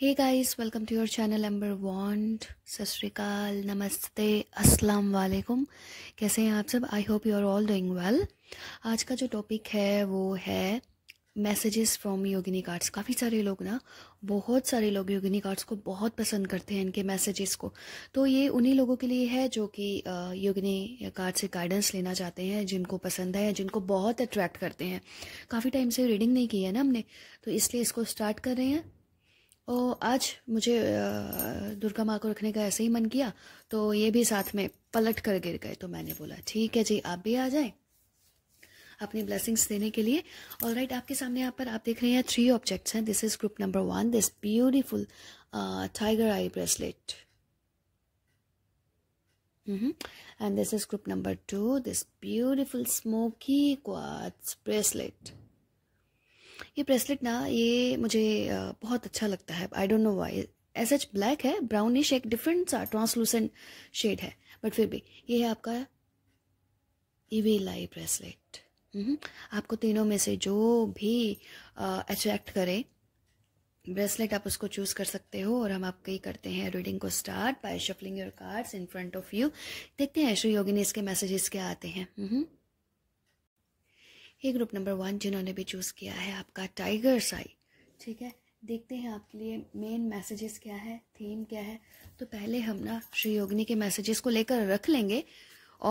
Hey guys welcome to your channel एम्बर वॉन्ट श्रीकाल नमस्ते अस्सलाम वालेकुम कैसे हैं आप सब I hope you are all doing well आज का जो टॉपिक है वो है मैसेजेस फ्रॉम योगिनी कार्ड्स काफ़ी सारे लोग ना बहुत सारे लोग योगिनी कार्ड्स को बहुत पसंद करते हैं इनके मैसेजेस को तो ये उन्हीं लोगों के लिए है जो कि योगिनी कार्ड से गाइडेंस लेना चाहते हैं जिनको पसंद है जिनको बहुत अट्रैक्ट करते हैं काफ़ी टाइम से रीडिंग नहीं की है ना हमने तो इसलिए इसको स्टार्ट कर रहे हैं ओ आज मुझे दुर्गा माँ को रखने का ऐसे ही मन किया तो ये भी साथ में पलट कर गिर गए तो मैंने बोला ठीक है जी आप भी आ जाएं अपनी ब्लेसिंग्स देने के लिए और राइट आपके सामने यहाँ पर आप देख रहे हैं थ्री ऑब्जेक्ट्स हैं this is group number one this beautiful tiger eye bracelet and this is group number two this beautiful smoky quartz bracelet ये ब्रेसलेट ना ये मुझे बहुत अच्छा लगता है I don't know why S H black है ब्राउनिश एक डिफरेंट सा ट्रांसलूसेंट शेड है बट फिर भी ये है आपका इवेलाई ब्रेसलेट हम्म, आपको तीनों में से जो भी अट्रैक्ट करे ब्रेसलेट आप उसको चूज कर सकते हो और हम आप ही करते हैं रीडिंग को start by shuffling your cards in front of you देखते हैं श्री योगिनी इसके मैसेजेस क्या आते हैं हम्म। ये ग्रुप नंबर वन जिन्होंने भी चूज़ किया है आपका टाइगर साई ठीक है देखते हैं आपके लिए मेन मैसेजेस क्या है थीम क्या है तो पहले हम ना श्री योगिनी के मैसेजेस को लेकर रख लेंगे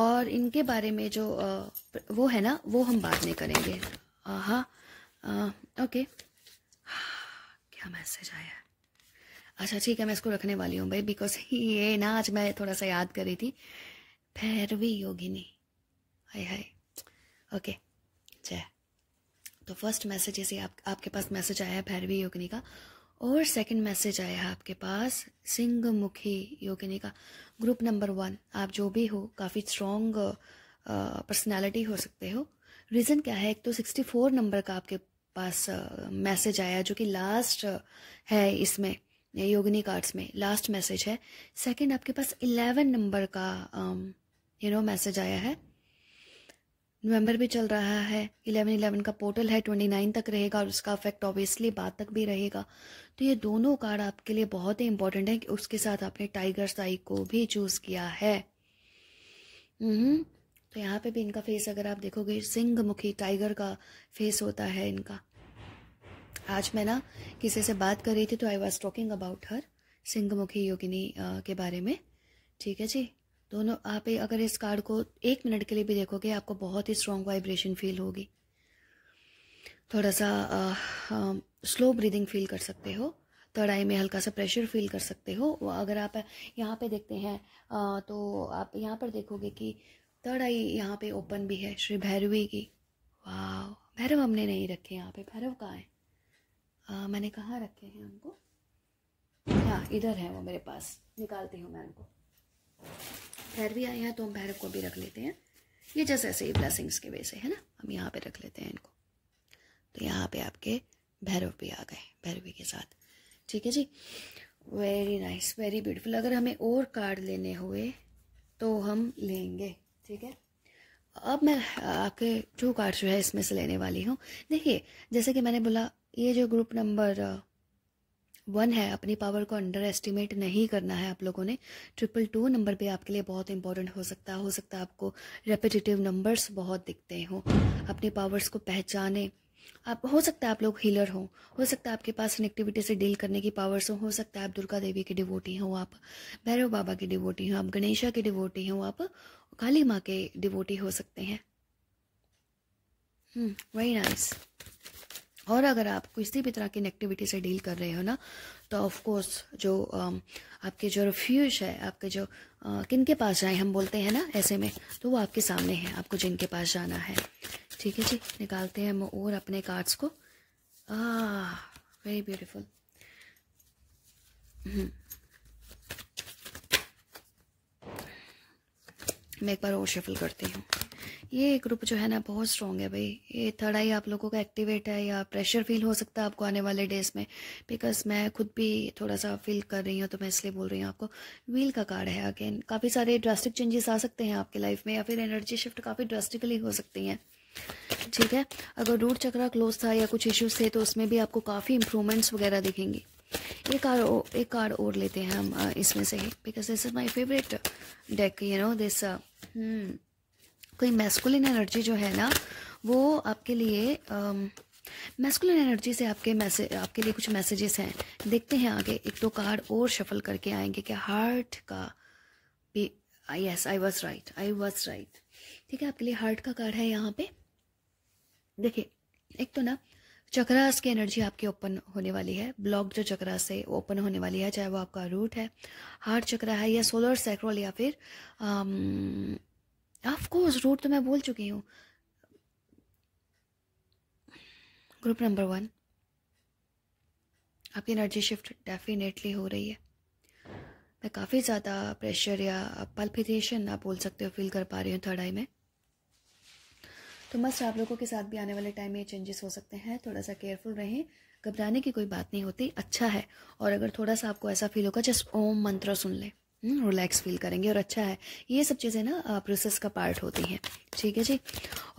और इनके बारे में जो वो है ना वो हम बाद में करेंगे हाँ ओके क्या मैसेज आया अच्छा ठीक है मैं इसको रखने वाली हूँ भाई बिकॉज ये ना आज मैं थोड़ा सा याद कर रही थी भैरवी योगिनी हाय हाय ओके जय तो फर्स्ट मैसेज ऐसे आप आपके पास मैसेज आया है भैरवी योगिनी का और सेकंड मैसेज आया है आपके पास सिंह मुखी योगिनी का ग्रुप नंबर वन आप जो भी हो काफ़ी स्ट्रॉन्ग पर्सनैलिटी हो सकते हो रीज़न क्या है एक तो सिक्सटी फोर नंबर का आपके पास मैसेज आया जो कि लास्ट है इसमें योगिनी कार्ड्स में लास्ट मैसेज है सेकंड आपके पास इलेवन नंबर का यू नो मैसेज आया है नवंबर भी चल रहा है इलेवन इलेवन का पोर्टल है ट्वेंटी नाइन तक रहेगा और उसका अफेक्ट ऑब्वियसली बाद तक भी रहेगा तो ये दोनों कार्ड आपके लिए बहुत ही इंपॉर्टेंट है कि उसके साथ आपने टाइगर साई को भी चूज़ किया है हम्म, तो यहाँ पे भी इनका फेस अगर आप देखोगे सिंह मुखी टाइगर का फेस होता है इनका आज मैं ना किसी से बात कर रही थी तो I was talking about her Simhamukhi Yogini के बारे में ठीक है जी दोनों आप अगर इस कार्ड को एक मिनट के लिए भी देखोगे आपको बहुत ही स्ट्रॉन्ग वाइब्रेशन फील होगी थोड़ा सा आ, आ, स्लो ब्रीदिंग फील कर सकते हो थर्ड आई में हल्का सा प्रेशर फील कर सकते हो अगर आप यहाँ पे देखते हैं आ, तो आप यहाँ पर देखोगे कि थर्ड आई यहाँ पे ओपन भी है श्री भैरवी की वाह भैरव हमने नहीं रखे यहाँ पे भैरव कहाँ है आ, मैंने कहाँ रखे हैं उनको हाँ इधर है वो मेरे पास निकालती हूँ मैं उनको भैर भी आए हैं तो हम भैरव को भी रख लेते हैं ये जैसे ऐसे ही ब्लेसिंग्स के वैसे है ना हम यहाँ पे रख लेते हैं इनको तो यहाँ पे आपके भैरव भी आ गए भैरवी के साथ ठीक है जी वेरी नाइस वेरी ब्यूटीफुल अगर हमें और कार्ड लेने हुए तो हम लेंगे ठीक है अब मैं आपके जो कार्ड जो है इसमें से लेने वाली हूँ देखिए जैसे कि मैंने बोला ये जो ग्रुप नंबर वन है अपनी पावर को अंडर एस्टिमेट नहीं करना है आप लोगों ने ट्रिपल टू नंबर पे आपके लिए बहुत इंपॉर्टेंट हो सकता है हो सकता है आपको रेपिटेटिव नंबर्स बहुत दिखते हों अपने पावर्स को पहचाने आप हो सकता है आप लोग हीलर हो हो सकता है आपके पास नेगेटिविटी से डील करने की पावर्स हो हो सकता है आप दुर्गा देवी के डिवोटी हो आप भैरव बाबा के डिवोटी हो आप गणेशा के डिवोटी हो आप काली माँ के डिवोटी हो सकते हैं वेरी हम्म, नाइस nice. और अगर आप किसी भी तरह की नेगेटिविटी से डील कर रहे हो ना तो ऑफकोर्स जो um, आपके जो रिफ्यूज है आपके जो uh, किन के पास जाएं हम बोलते हैं ना ऐसे में तो वो आपके सामने है आपको जिनके पास जाना है ठीक है जी निकालते हैं हम और अपने कार्ड्स को वेरी ah, ब्यूटिफुल हम्म। मैं एक बार और शफल करती हूँ ये ग्रुप जो है ना बहुत स्ट्रांग है भाई ये थर्ड आई आप लोगों का एक्टिवेट है या प्रेशर फील हो सकता है आपको आने वाले डेज में बिकॉज मैं खुद भी थोड़ा सा फील कर रही हूँ तो मैं इसलिए बोल रही हूँ आपको व्हील का कार्ड है अगेन काफ़ी सारे ड्रास्टिक चेंजेस आ सकते हैं आपके लाइफ में या फिर एनर्जी शिफ्ट काफ़ी ड्रास्टिकली हो सकती हैं ठीक है अगर रूट चक्रा क्लोज था या कुछ इश्यूज थे तो उसमें भी आपको काफ़ी इंप्रूवमेंट्स वगैरह दिखेंगी एक कार्ड एक कार्ड और लेते हैं हम इसमें से ही because this is my favourite deck you know this कोई मैस्कुलिन एनर्जी जो है ना वो आपके लिए मैस्कुलिन um, एनर्जी से आपके मैसेज आपके लिए कुछ मैसेजेस हैं देखते हैं आगे एक दो कार्ड और शफल करके आएंगे कि हार्ट का I yes I was right I was right ठीक है आपके लिए हार्ट का कार्ड है यहाँ पे देखिए एक तो ना चक्रास की एनर्जी आपके ओपन होने वाली है ब्लॉक जो चक्रा से ओपन होने वाली है चाहे वो आपका रूट है हार्ट चक्रा है या सोलर सैक्रोल या फिर आम, um, ऑफ कोर्स रूट तो मैं बोल चुकी हूँ ग्रुप नंबर वन आपकी एनर्जी शिफ्ट डेफिनेटली हो रही है मैं काफ़ी ज़्यादा प्रेशर या पल्पिटेशन आप बोल सकते हो फील कर पा रही हूँ थर्ड आई में तो मस्त आप लोगों के साथ भी आने वाले टाइम में ये चेंजेस हो सकते हैं थोड़ा सा केयरफुल रहें घबराने की कोई बात नहीं होती अच्छा है और अगर थोड़ा सा आपको ऐसा फील होगा जस्ट ओम मंत्र सुन लें रिलैक्स हम्म, फील करेंगे और अच्छा है ये सब चीज़ें ना प्रोसेस का पार्ट होती हैं ठीक है जी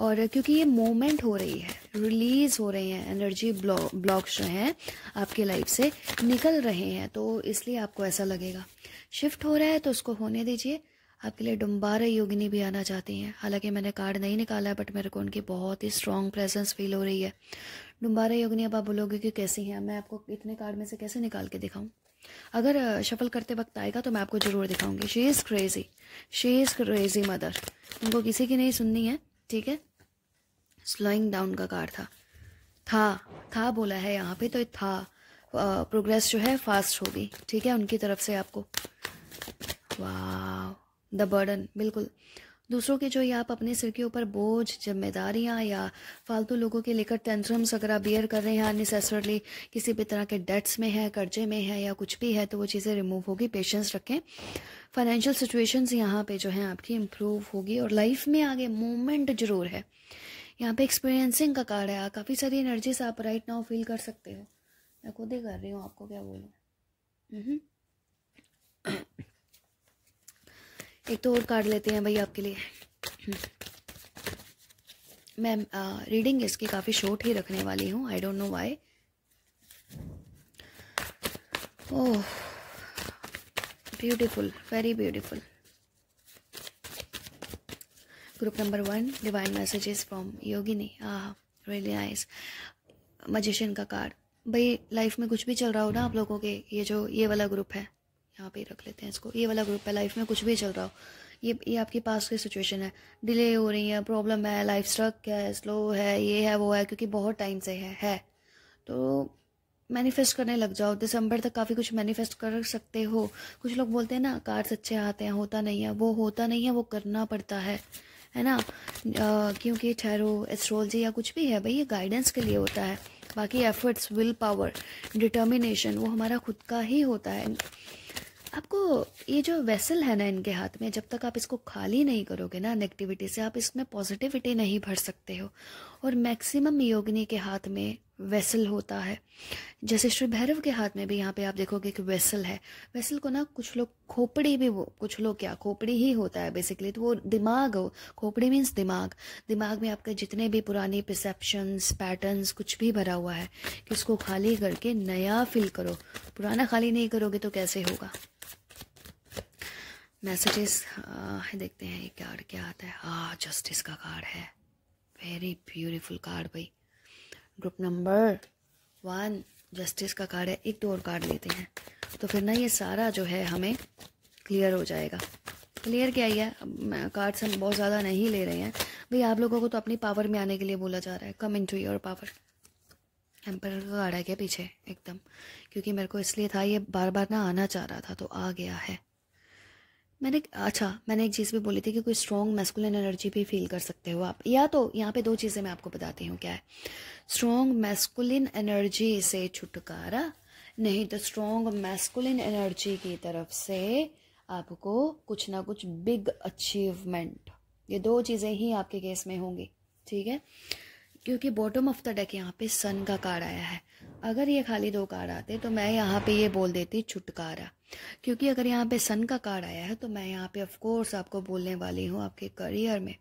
और क्योंकि ये मोमेंट हो रही है रिलीज़ हो रहे हैं एनर्जी ब्लॉक्स जो हैं आपके लाइफ से निकल रहे हैं तो इसलिए आपको ऐसा लगेगा शिफ्ट हो रहा है तो उसको होने दीजिए आपके लिए डुम्बारा योगिनी भी आना चाहती हैं हालांकि मैंने कार्ड नहीं निकाला है बट मेरे को उनकी बहुत ही स्ट्रॉन्ग प्रेजेंस फील हो रही है डुम्बारा योगिनी अब आप बोलोगे कि कैसी हैं मैं आपको इतने कार्ड में से कैसे निकाल के दिखाऊँ अगर शफल करते वक्त आएगा तो मैं आपको ज़रूर दिखाऊंगी she is crazy she is crazy mother उनको किसी की नहीं सुननी है ठीक है स्लोइंग डाउन का कार था था था बोला है यहाँ पे तो था प्रोग्रेस जो है फास्ट होगी ठीक है उनकी तरफ से आपको वाह द बर्डन बिल्कुल दूसरों के जो ये आप अपने सिर के ऊपर बोझ जिम्मेदारियाँ या फालतू लोगों के लेकर टेंट्रम्स अगर आप बियर कर रहे हैं अननेसेसरली किसी भी तरह के डेट्स में है कर्जे में है या कुछ भी है तो वो चीज़ें रिमूव होगी पेशेंस रखें फाइनेंशियल सिचुएशंस यहाँ पे जो है आपकी इम्प्रूव होगी और लाइफ में आगे मूवमेंट जरूर है यहाँ पे एक्सपीरियंसिंग का कार्ड है काफ़ी सारी एनर्जीज आप राइट नाउ फील कर सकते हो मैं खुद ही कर रही हूँ आपको क्या बोलूँ एक तो और कार्ड लेते हैं भाई आपके लिए हम्म। मैं रीडिंग इसकी काफ़ी शॉर्ट ही रखने वाली हूँ I don't know why oh beautiful very beautiful group number one divine messages from Yogini ah really nice magician का कार्ड भाई लाइफ में कुछ भी चल रहा हो ना आप लोगों के ये जो ये वाला ग्रुप है यहाँ पे रख लेते हैं इसको ये वाला ग्रुप है लाइफ में कुछ भी चल रहा हो ये ये आपके पास की सिचुएशन है डिले हो रही है प्रॉब्लम है लाइफ स्ट्रक है स्लो है ये है वो है क्योंकि बहुत टाइम से है है तो मैनिफेस्ट करने लग जाओ दिसंबर तक काफ़ी कुछ मैनिफेस्ट कर सकते हो कुछ लोग बोलते हैं ना कार्ड्स अच्छे आते हैं होता नहीं है वो होता नहीं है वो करना पड़ता है है ना क्योंकि ठहरो एस्ट्रोलॉजी या कुछ भी है भाई ये गाइडेंस के लिए होता है बाकी एफर्ट्स विल पावर डिटर्मिनेशन वो हमारा खुद का ही होता है आपको ये जो वेसल है ना इनके हाथ में जब तक आप इसको खाली नहीं करोगे ना नेगेटिविटी से आप इसमें पॉजिटिविटी नहीं भर सकते हो और मैक्सिमम योगिनी के हाथ में वेसल होता है जैसे श्री भैरव के हाथ में भी यहाँ पे आप देखोगे कि वेसल है वेसल को ना कुछ लोग खोपड़ी भी वो कुछ लोग क्या खोपड़ी ही होता है बेसिकली तो वो दिमाग हो खोपड़ी मीन्स दिमाग दिमाग में आपके जितने भी पुराने परसेप्शंस पैटर्न्स कुछ भी भरा हुआ है कि उसको खाली करके नया फिल करो पुराना खाली नहीं करोगे तो कैसे होगा मैसेजेस हाँ, देखते हैं ये कार्ड क्या आता है हाँ जस्टिस का कार्ड है वेरी ब्यूटीफुल कार्ड भाई ग्रुप नंबर वन जस्टिस का कार्ड है एक दो तो और कार्ड लेते हैं तो फिर ना ये सारा जो है हमें क्लियर हो जाएगा क्लियर क्या ही है कार्ड्स हम बहुत ज़्यादा नहीं ले रहे हैं भाई आप लोगों को तो अपनी पावर में आने के लिए बोला जा रहा है come into your power emperor का है क्या पीछे एकदम क्योंकि मेरे को इसलिए था ये बार बार ना आना चाह रहा था तो आ गया है मैंने अच्छा मैंने एक चीज़ भी बोली थी कि कोई स्ट्रॉन्ग मैस्कुलिन एनर्जी भी फील कर सकते हो आप या तो यहाँ पे दो चीज़ें मैं आपको बताती हूँ क्या है स्ट्रॉन्ग मैस्कुलिन एनर्जी से छुटकारा नहीं तो स्ट्रॉन्ग मैस्कुलिन एनर्जी की तरफ से आपको कुछ ना कुछ बिग अचीवमेंट ये दो चीज़ें ही आपके केस में होंगी ठीक है क्योंकि बॉटम ऑफ द डेक यहाँ पे सन का कार्ड आया है अगर ये खाली दो कार्ड आते तो मैं यहाँ पे ये बोल देती छुटकारा क्योंकि अगर यहाँ पे सन का कार्ड आया है तो मैं यहाँ पे ऑफ कोर्स आपको बोलने वाली हूँ आपके करियर में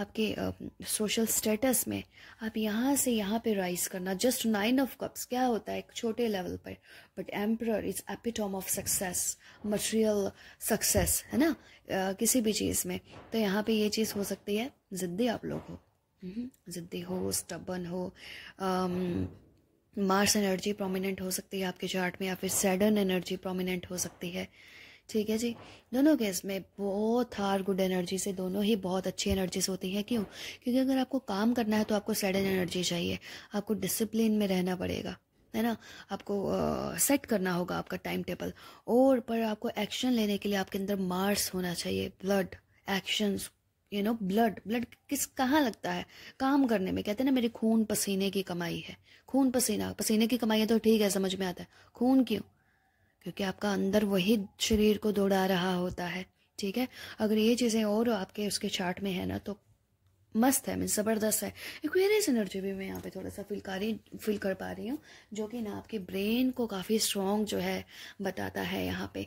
आपके सोशल uh, स्टेटस में आप यहाँ से यहाँ पे राइज करना जस्ट नाइन ऑफ कप्स क्या होता है एक छोटे लेवल पर but emperor is epitome of success material success है ना uh, किसी भी चीज़ में तो यहाँ पे ये चीज़ हो सकती है ज़िद्दी आप लोग हो हम्म, ज़िद्दी हो स्टबन हो um, मार्स एनर्जी प्रोमिनेंट हो सकती है आपके चार्ट में या फिर सैडन एनर्जी प्रोमिनेंट हो सकती है ठीक है जी दोनों केस में बहुत हार गुड एनर्जी से दोनों ही बहुत अच्छी एनर्जीज होती हैं क्यों क्योंकि अगर आपको काम करना है तो आपको सडन एनर्जी चाहिए आपको डिसिप्लिन में रहना पड़ेगा है ना आपको सेट uh, करना होगा आपका टाइम टेबल और पर आपको एक्शन लेने के लिए आपके अंदर मार्स होना चाहिए blood actions you know blood blood किस कहाँ लगता है काम करने में कहते हैं ना मेरे खून पसीने की कमाई है खून पसीना पसीने की कमाई है तो ठीक है समझ में आता है खून क्यों क्योंकि आपका अंदर वही शरीर को दौड़ा रहा होता है ठीक है अगर ये चीज़ें और आपके उसके चार्ट में है ना तो मस्त है मीन ज़बरदस्त है एक्वेरियस एनर्जी भी मैं यहाँ पे थोड़ा सा फील कर रही फील कर पा रही हूँ जो कि ना आपके ब्रेन को काफ़ी स्ट्रॉन्ग जो है बताता है यहाँ पे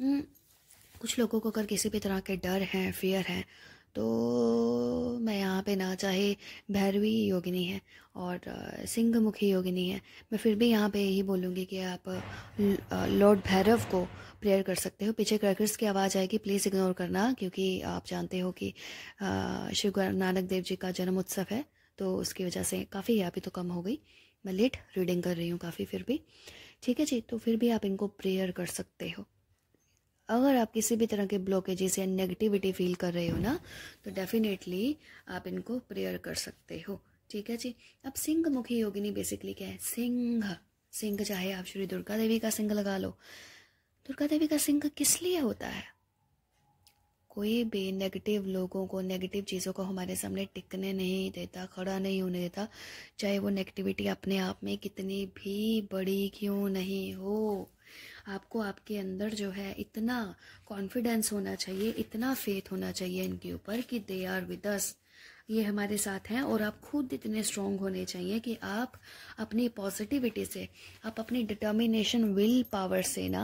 हम्म, कुछ लोगों को अगर किसी भी तरह के डर हैं फियर हैं तो मैं यहाँ पे ना चाहे भैरवी योगिनी है और सिंहमुखी योगिनी है मैं फिर भी यहाँ पे यही बोलूँगी कि आप लॉर्ड भैरव को प्रेयर कर सकते हो पीछे क्रैकर्स की आवाज़ आएगी प्लीज़ इग्नोर करना क्योंकि आप जानते हो कि श्री गुरु नानक देव जी का जन्म उत्सव है तो उसकी वजह से काफ़ी अभी तो कम हो गई मैं लेट रीडिंग कर रही हूँ काफ़ी फिर भी ठीक है जी तो फिर भी आप इनको प्रेयर कर सकते हो अगर आप किसी भी तरह के ब्लॉकेजेस या नेगेटिविटी फील कर रहे हो ना तो डेफिनेटली आप इनको प्रेयर कर सकते हो ठीक है जी अब सिंह मुखी योगिनी बेसिकली क्या है सिंह सिंह चाहे आप श्री दुर्गा देवी का सिंह लगा लो दुर्गा देवी का सिंह किस लिए होता है कोई भी नेगेटिव लोगों को नेगेटिव चीज़ों को हमारे सामने टिकने नहीं देता खड़ा नहीं होने देता चाहे वो नेगेटिविटी अपने आप में कितनी भी बड़ी क्यों नहीं हो आपको आपके अंदर जो है इतना कॉन्फिडेंस होना चाहिए इतना फेथ होना चाहिए इनके ऊपर कि दे आर विद अस ये हमारे साथ हैं और आप खुद इतने स्ट्रॉन्ग होने चाहिए कि आप अपनी पॉजिटिविटी से आप अपनी डिटर्मिनेशन विल पावर से ना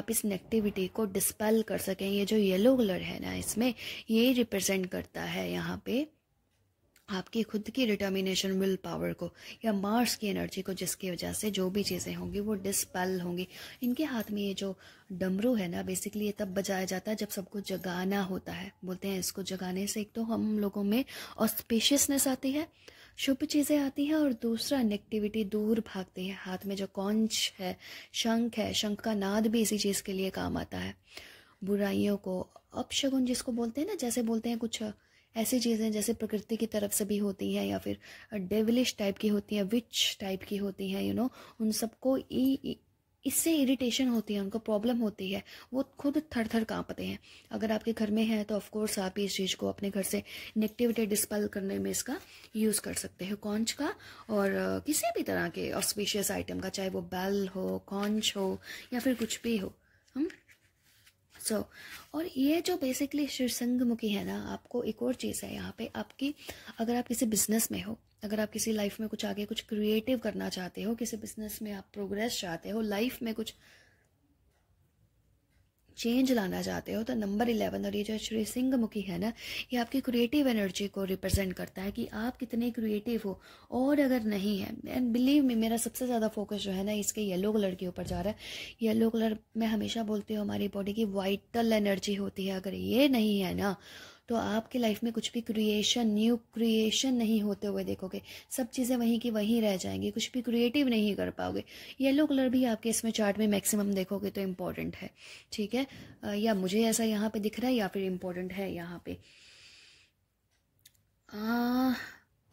आप इस नेगेटिविटी को डिस्पेल कर सकें ये जो येलो कलर है ना इसमें ये रिप्रेजेंट करता है यहाँ पे आपकी खुद की डिटर्मिनेशन विल पावर को या मार्स की एनर्जी को जिसकी वजह से जो भी चीज़ें होंगी वो डिस्पेल होंगी इनके हाथ में ये जो डमरू है ना बेसिकली ये तब बजाया जाता है जब सबको जगाना होता है बोलते हैं इसको जगाने से एक तो हम लोगों में ऑस्पेशियसनेस आती है शुभ चीज़ें आती हैं और दूसरा नेगेटिविटी दूर भागती है हाथ में जो कौंच है शंख है शंख का नाद भी इसी चीज़ के लिए काम आता है बुराइयों को अपशगुन जिसको बोलते हैं ना जैसे बोलते हैं कुछ ऐसी चीज़ें जैसे प्रकृति की तरफ से भी होती हैं या फिर डेविलिश टाइप की होती हैं विच टाइप की होती हैं यू नो उन सबको इससे इरिटेशन होती है उनको प्रॉब्लम होती है वो खुद थर थर काँपते हैं अगर आपके घर में है तो ऑफकोर्स आप इस चीज़ को अपने घर से नेगेटिविटी डिस्पल करने में इसका यूज़ कर सकते हैं कॉन्च का और किसी भी तरह के ऑस्पिशियस आइटम का चाहे वो बेल हो कॉन्च हो या फिर कुछ भी हो हम सो so, और ये जो बेसिकली मुखी है ना आपको एक और चीज़ है यहाँ पे आपकी अगर आप किसी बिजनेस में हो अगर आप किसी लाइफ में कुछ आगे कुछ क्रिएटिव करना चाहते हो किसी बिजनेस में आप प्रोग्रेस चाहते हो लाइफ में कुछ चेंज लाना चाहते हो तो नंबर इलेवन और ये जो श्री सिंहमुखी है ना ये आपकी क्रिएटिव एनर्जी को रिप्रेजेंट करता है कि आप कितने क्रिएटिव हो और अगर नहीं है एंड बिलीव में मेरा सबसे ज़्यादा फोकस जो है ना इसके येलो कलर के ऊपर जा रहा है येलो कलर मैं हमेशा बोलती हूँ हमारी बॉडी की वाइटल एनर्जी होती है अगर ये नहीं है ना तो आपकी लाइफ में कुछ भी क्रिएशन न्यू क्रिएशन नहीं होते हुए देखोगे सब चीज़ें वहीं की वहीं रह जाएंगी कुछ भी क्रिएटिव नहीं कर पाओगे येलो कलर भी आपके इसमें चार्ट में मैक्सिमम देखोगे तो इम्पॉर्टेंट है ठीक है या मुझे ऐसा यहाँ पर दिख रहा है या फिर इम्पॉर्टेंट है यहाँ पर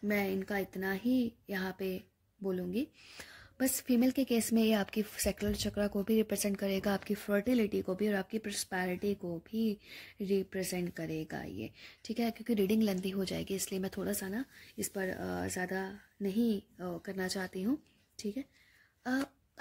मैं इनका इतना ही यहाँ पे बोलूँगी बस फीमेल के केस में ये आपकी सेक्लर चक्रा को भी रिप्रेजेंट करेगा आपकी फर्टिलिटी को भी और आपकी प्रस्पैरिटी को भी रिप्रेजेंट करेगा ये ठीक है क्योंकि रीडिंग लंबी हो जाएगी इसलिए मैं थोड़ा सा ना इस पर ज़्यादा नहीं करना चाहती हूँ ठीक है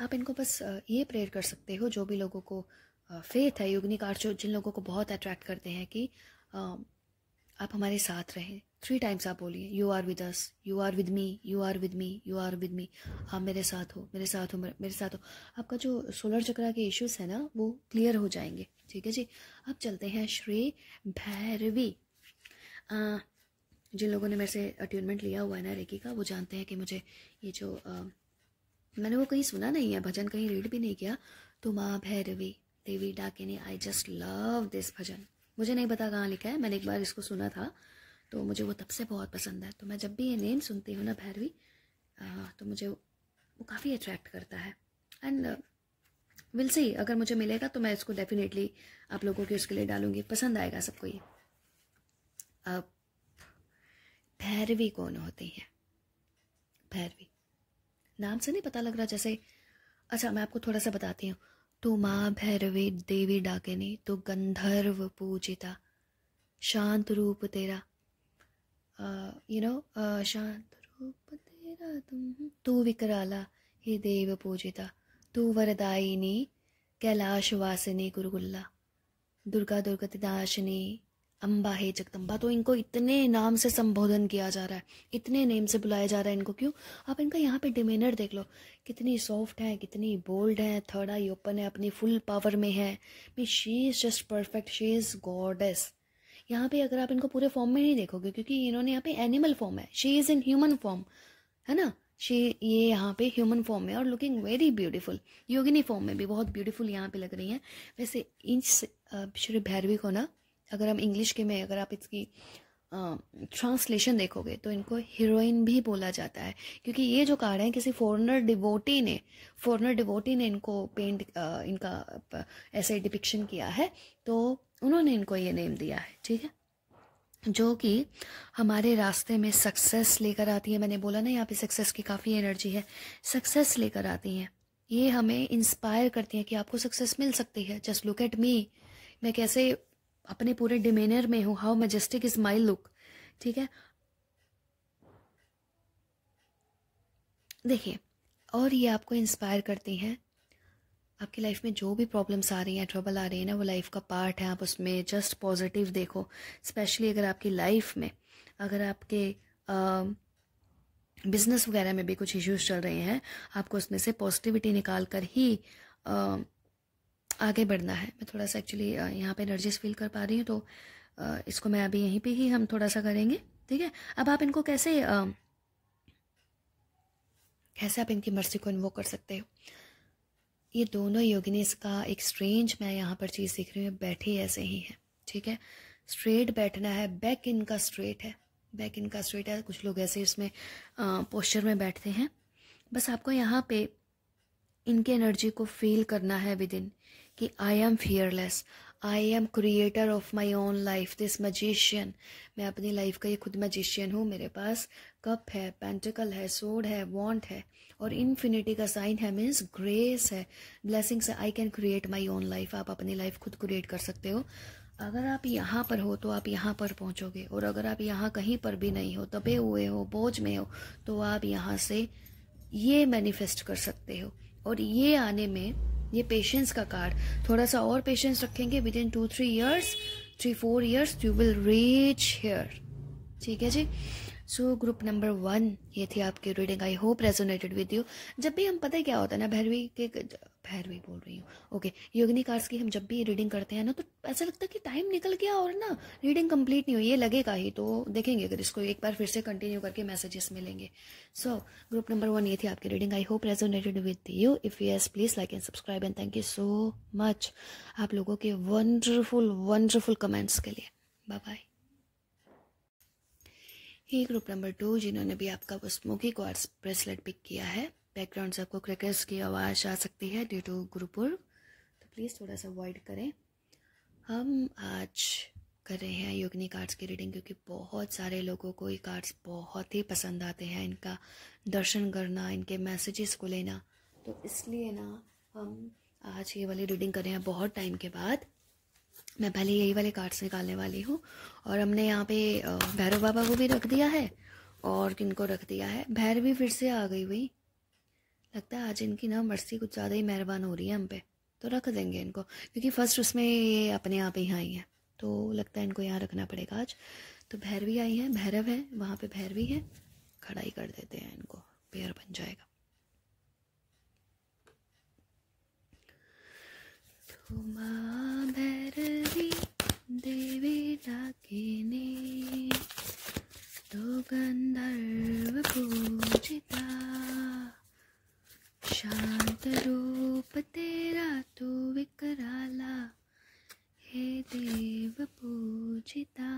आप इनको बस ये प्रेयर कर सकते हो जो भी लोगों को फेथ है योगनी कार्ड जो जिन लोगों को बहुत अट्रैक्ट करते हैं कि आप हमारे साथ रहें थ्री टाइम्स आप बोलिए you are with us you are with me you are with me you are with me आप मेरे साथ हो मेरे साथ हो मेरे साथ हो आपका जो सोलर चक्रा के इश्यूज है ना वो क्लियर हो जाएंगे ठीक है जी अब चलते हैं श्री भैरवी जिन लोगों ने मेरे से अट्यूनमेंट लिया हुआ है ना रेकी का वो जानते हैं कि मुझे ये जो आ, मैंने वो कहीं सुना नहीं है भजन कहीं रीड भी नहीं किया तो माँ Bhairavi Devi Dakini I just love this bhajan मुझे नहीं पता कहाँ लिखा है मैंने एक बार इसको सुना था तो मुझे वो तब से बहुत पसंद है तो मैं जब भी ये नेम सुनती हूँ ना भैरवी तो मुझे वो काफ़ी अट्रैक्ट करता है एंड विल सही अगर मुझे मिलेगा तो मैं इसको डेफिनेटली आप लोगों के उसके लिए डालूंगी पसंद आएगा सबको ये अब भैरवी कौन होती है भैरवी नाम से नहीं पता लग रहा जैसे अच्छा मैं आपको थोड़ा सा बताती हूँ तो माँ भैरवी देवी डाकिनी तो गंधर्व पूजिता शांत रूप तेरा यू नो शांत रूप तेरा तुम तू विकराला हे देव पूजिता तू वरदायिनी कैलाश वासिनी गुरुगुल्ला दुर्गा दुर्गति दाशिनी अम्बा हे जगदम्बा तो इनको इतने नाम से संबोधन किया जा रहा है इतने नेम से बुलाया जा रहा है इनको क्यों आप इनका यहाँ पे डिमेनर देख लो कितनी सॉफ्ट है कितनी बोल्ड है थर्ड आई ओपन है अपनी फुल पावर में है me she is just perfect she is goddess यहाँ पे अगर आप इनको पूरे फॉर्म में नहीं देखोगे क्योंकि इन्होंने यहाँ पे एनिमल फॉर्म है she is in human form है ना शी ये यहाँ पे ह्यूमन फॉर्म में और looking very beautiful Yogini form में भी बहुत ब्यूटीफुल यहाँ पे लग रही हैं वैसे इंच श्री भैरवी को ना अगर हम इंग्लिश के में अगर आप इसकी ट्रांसलेशन देखोगे तो इनको हीरोइन भी बोला जाता है क्योंकि ये जो कार्ड है किसी फॉरनर डिवोटी ने फॉरनर डिवोटी ने इनको पेंट आ, इनका ऐसे डिपिक्शन किया है तो उन्होंने इनको ये नेम दिया है ठीक है जो कि हमारे रास्ते में सक्सेस लेकर आती है मैंने बोला ना यहाँ पे सक्सेस की काफ़ी एनर्जी है सक्सेस लेकर आती हैं ये हमें इंस्पायर करती हैं कि आपको सक्सेस मिल सकती है जस्ट लुक एट मी मैं कैसे अपने पूरे डिमेनर में हूँ how majestic is my look ठीक है देखिए और ये आपको इंस्पायर करती हैं आपकी लाइफ में जो भी प्रॉब्लम्स आ रही हैं ट्रबल आ रही है ना वो लाइफ का पार्ट है आप उसमें जस्ट पॉजिटिव देखो स्पेशली अगर आपकी लाइफ में अगर आपके बिज़नेस वगैरह में भी कुछ इश्यूज चल रहे हैं आपको उसमें से पॉजिटिविटी निकाल कर ही आ, आगे बढ़ना है मैं थोड़ा सा एक्चुअली यहाँ पे एनर्जीज फील कर पा रही हूँ तो आ, इसको मैं अभी यहीं पे ही हम थोड़ा सा करेंगे ठीक है अब आप इनको कैसे आ, कैसे आप इनकी मर्जी को इन्वो कर सकते हो ये दोनों योगिनीज का एक स्ट्रेंज मैं यहाँ पर चीज़ देख रही हूँ बैठे ऐसे ही हैं ठीक है स्ट्रेट बैठना है बैक इनका स्ट्रेट है बैक इनका स्ट्रेट है कुछ लोग ऐसे इसमें पोस्चर में बैठते हैं बस आपको यहाँ पे इनके एनर्जी को फील करना है विद इन कि I am fearless I am creator of my own life this magician मैं अपनी लाइफ का ये खुद मजिशियन हूँ मेरे पास कप है पेंटिकल है सोड है वॉन्ट है और इन्फिनिटी का साइन है मीन्स ग्रेस है ब्लेसिंग्स है I can create my own life आप अपनी लाइफ खुद क्रिएट कर सकते हो अगर आप यहाँ पर हो तो आप यहाँ पर पहुँचोगे और अगर आप यहाँ कहीं पर भी नहीं हो तबे हुए हो बोझ में हो तो आप यहाँ से ये मैनिफेस्ट कर सकते हो और ये आने में ये पेशेंस का कार्ड थोड़ा सा और पेशेंस रखेंगे within two three years three four years you will reach here ठीक है जी सो ग्रुप नंबर वन ये थी आपकी reading I hope resonated with you जब भी हम पता है क्या होता है ना भैरवी के भैरवी बोल रही हूँ ओके योगिनी कार्स की हम जब भी रीडिंग करते हैं ना तो ऐसा लगता है कि टाइम निकल गया और ना रीडिंग कंप्लीट नहीं हुई ये लगेगा ही तो देखेंगे अगर इसको एक बार फिर से कंटिन्यू करके मैसेजेस मिलेंगे सो ग्रुप नंबर वन ये थी आपकी reading I hope resonated with you if yes please like and subscribe and thank you so much आप लोगों के वंडरफुल वंडरफुल कमेंट्स के लिए बाय बाय ये ग्रुप नंबर टू जिन्होंने भी आपका वो स्मोकी क्वार्स ब्रेसलेट पिक किया है बैकग्राउंड से आपको क्रैकर्स की आवाज़ आ सकती है ड्यू टू गुरुपुर तो प्लीज़ थोड़ा सा अवॉइड करें हम आज कर रहे हैं योगिनी कार्ड्स की रीडिंग क्योंकि बहुत सारे लोगों को ये कार्ड्स बहुत ही पसंद आते हैं इनका दर्शन करना इनके मैसेजेस को लेना तो इसलिए ना हम आज ये वाली रीडिंग कर रहे हैं बहुत टाइम के बाद मैं पहले यही वाले कार्ड्स निकालने वाली हूँ और हमने यहाँ पे भैरव बाबा को भी रख दिया है और किनको रख दिया है भैर भी फिर से आ गई हुई लगता है आज इनकी ना मर्सी कुछ ज़्यादा ही मेहरबान हो रही है हम पे तो रख देंगे इनको क्योंकि फ़र्स्ट उसमें ये अपने आप ही आई हैं तो लगता है इनको यहाँ रखना पड़ेगा आज तो भैरवी आई है भैरव है वहाँ पर भैरवी है खड़ा ही कर देते हैं इनको पेयर बन जाएगा उमा भैरवी देवी डाकिनी गंधर्व पूजिता शांत रूप तेरा तू विकराला हे देव पूजिता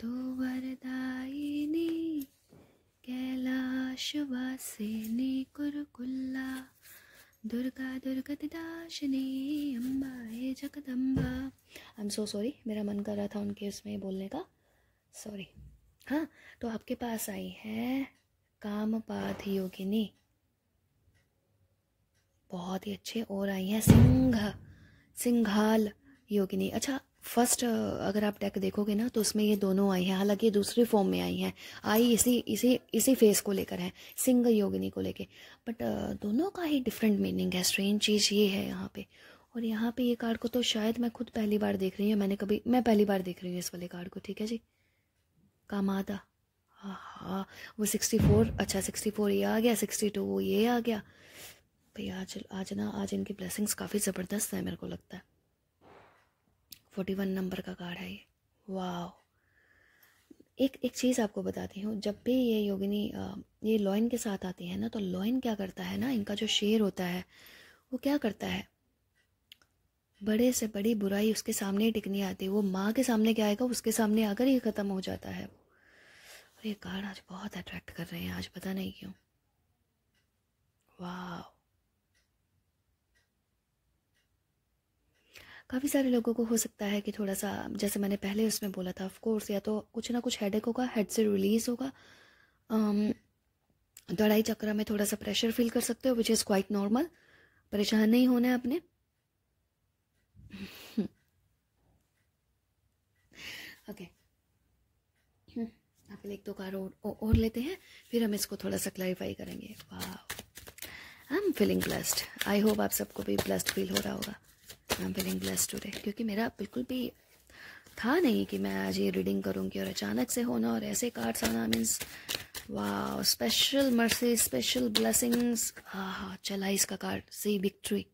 तू वरदायिनी कैलाशवासिनी वासिनी कुरकुल्ला दुर्गा दाशनी अम्बा हे Jagadamba I am so sorry मेरा मन कर रहा था उनके उसमें बोलने का सॉरी हाँ तो आपके पास आई है काम पाथ योगिनी बहुत ही अच्छे और आई हैं सिंह सिंघाल योगिनी अच्छा फर्स्ट अगर आप टेक देखोगे ना तो उसमें ये दोनों आई हैं हालांकि ये दूसरे फॉर्म में आई हैं आई इसी इसी इसी फेस को लेकर है सिंगल योगिनी को लेके बट दोनों का ही डिफरेंट मीनिंग है स्ट्रेंज चीज़ ये है यहाँ पे और यहाँ पे ये कार्ड को तो शायद मैं खुद पहली बार देख रही हूँ मैंने कभी मैं पहली बार देख रही हूँ इस वाले कार्ड को ठीक है जी कामादा हाँ हाँ वो सिक्सटी फोर अच्छा सिक्सटी फोर ये आ गया सिक्सटी टू ये आ गया भैया आज आज ना आज इनकी ब्लेसिंग्स काफ़ी ज़बरदस्त है मेरे को लगता है फोर्टी वन नंबर का कार्ड है ये वाह एक एक चीज़ आपको बताती हूँ जब भी ये योगिनी ये लॉइन के साथ आती है ना तो लॉइन क्या करता है ना इनका जो शेर होता है वो क्या करता है बड़े से बड़ी बुराई उसके सामने ही टिकनी आती है वो माँ के सामने क्या आएगा उसके सामने आकर ये ख़त्म हो जाता है और ये कार्ड आज बहुत अट्रैक्ट कर रहे हैं आज पता नहीं क्यों वाह काफ़ी सारे लोगों को हो सकता है कि थोड़ा सा जैसे मैंने पहले उसमें बोला था ऑफकोर्स या तो कुछ ना कुछ हेडेक होगा हेड से रिलीज़ होगा दड़ाई चक्रा में थोड़ा सा प्रेशर फील कर सकते हो विच इज़ क्वाइट नॉर्मल परेशान नहीं होना है अपने ओके आप एक दो कार और, और लेते हैं फिर हम इसको थोड़ा सा क्लैरिफाई करेंगे I am feeling blessed I hope आप सबको भी ब्लस्ड फील हो रहा होगा आई एम फीलिंग ब्लेस क्योंकि मेरा बिल्कुल भी था नहीं कि मैं आज ये रीडिंग करूँगी और अचानक से होना और ऐसे कार्ड्स आना मीन्स वाह स्पेशल मर्सी स्पेशल ब्लेसिंग्स हाँ चला इसका कार्ड सी विक्ट्री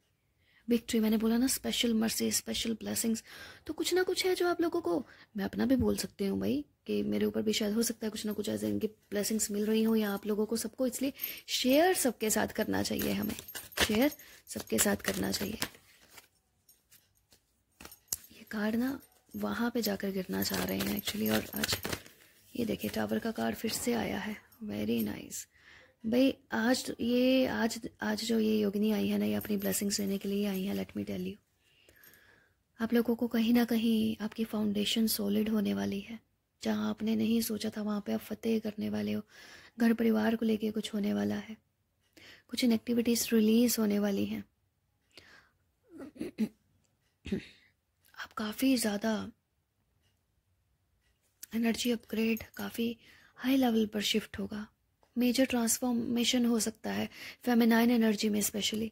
विक्ट्री मैंने बोला ना स्पेशल मर्सी स्पेशल ब्लेसिंग्स तो कुछ ना कुछ है जो आप लोगों को मैं अपना भी बोल सकती हूँ भाई कि मेरे ऊपर भी शायद हो सकता है कुछ ना कुछ ऐसे इनकी ब्लेसिंग्स मिल रही हो या आप लोगों को सबको इसलिए शेयर सबके साथ करना चाहिए हमें शेयर सबके साथ करना चाहिए कार्ड ना वहाँ पे जाकर गिरना चाह रहे हैं एक्चुअली और आज ये देखिए टावर का कार्ड फिर से आया है वेरी नाइस भाई आज तो ये आज आज जो ये योगिनी आई है ना ये अपनी ब्लेसिंग्स लेने के लिए आई है लेट मी टेल यू आप लोगों को कहीं ना कहीं आपकी फाउंडेशन सॉलिड होने वाली है जहाँ आपने नहीं सोचा था वहाँ पे आप फतेह करने वाले हो घर परिवार को लेके कुछ होने वाला है कुछ इनएक्टिविटीज़ रिलीज़ होने वाली हैं आप काफ़ी ज़्यादा एनर्जी अपग्रेड काफ़ी हाई लेवल पर शिफ्ट होगा मेजर ट्रांसफॉर्मेशन हो सकता है फेमिनाइन एनर्जी में specially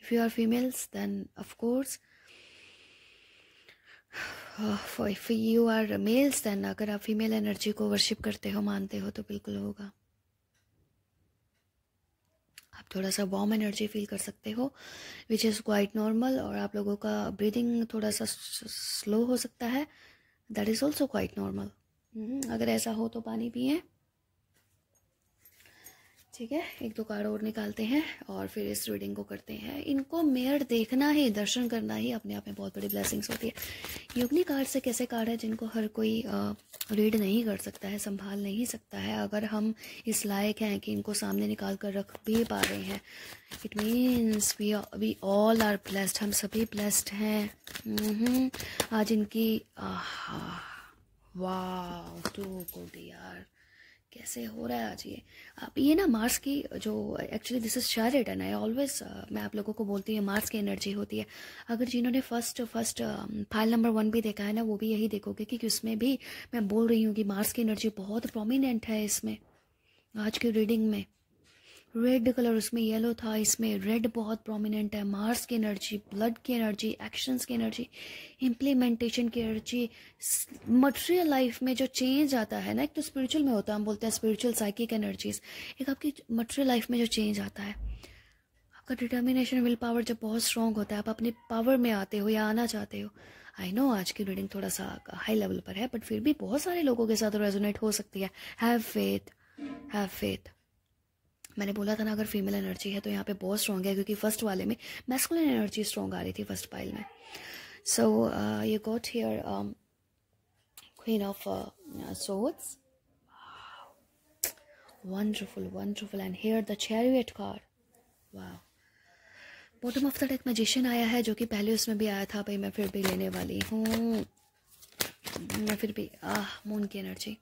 if you are females then of course if you are males then अगर आप फीमेल एनर्जी को वर्शिप करते हो मानते हो तो बिल्कुल होगा आप थोड़ा सा वार्म एनर्जी फील कर सकते हो विच इज़ क्वाइट नॉर्मल और आप लोगों का ब्रीदिंग थोड़ा सा स्लो हो सकता है that is also quite normal अगर ऐसा हो तो पानी पिए ठीक है एक दो कार्ड और निकालते हैं और फिर इस रीडिंग को करते हैं इनको मेयर देखना ही दर्शन करना ही अपने आप में बहुत बड़ी ब्लेसिंग्स होती है युगनी कार्ड से कैसे कार्ड है जिनको हर कोई रीड नहीं कर सकता है संभाल नहीं सकता है अगर हम इस लायक हैं कि इनको सामने निकाल कर रख भी पा रहे हैं it means we we all are blessed हम सभी ब्लेस्ड हैं आज इनकी वाह टू गुड यार कैसे हो रहा है आज ये आप ये ना मार्स की जो actually this is it return I always मैं आप लोगों को बोलती हूँ मार्स की एनर्जी होती है अगर जिन्होंने first first file number one भी देखा है ना वो भी यही देखोगे कि उसमें भी मैं बोल रही हूँ कि मार्स की एनर्जी बहुत प्रोमिनेंट है इसमें आज की रीडिंग में रेड कलर उसमें येलो था इसमें रेड बहुत प्रोमिनेंट है मार्स की एनर्जी ब्लड की एनर्जी एक्शंस की एनर्जी इम्प्लीमेंटेशन की एनर्जी मटेरियल लाइफ में जो चेंज आता है ना एक तो स्पिरिचुअल में होता है हम बोलते हैं स्पिरिचुअल साइकिक एनर्जीज एक आपकी मटेरियल लाइफ में जो चेंज आता है आपका डिटर्मिनेशन विल पावर जब बहुत स्ट्रांग होता है आप अपने पावर में आते हो या आना चाहते हो आई नो आज की रीडिंग थोड़ा सा हाई लेवल पर है बट फिर भी बहुत सारे लोगों के साथ रेजोनेट हो सकती है हैव फेथ हैव फेथ मैंने बोला था ना अगर फीमेल एनर्जी है तो यहाँ पे बहुत स्ट्रॉन्ग है क्योंकि फर्स्ट वाले में मैस्कुलिन एनर्जी स्ट्रॉन्ग आ रही थी फर्स्ट पाइल में so you got here queen of swords wonderful wonderful and here the chariot card wow bottom of the deck magician आया है जो कि पहले उसमें भी आया था भाई मैं फिर भी लेने वाली हूँ मैं फिर भी आह मून की एनर्जी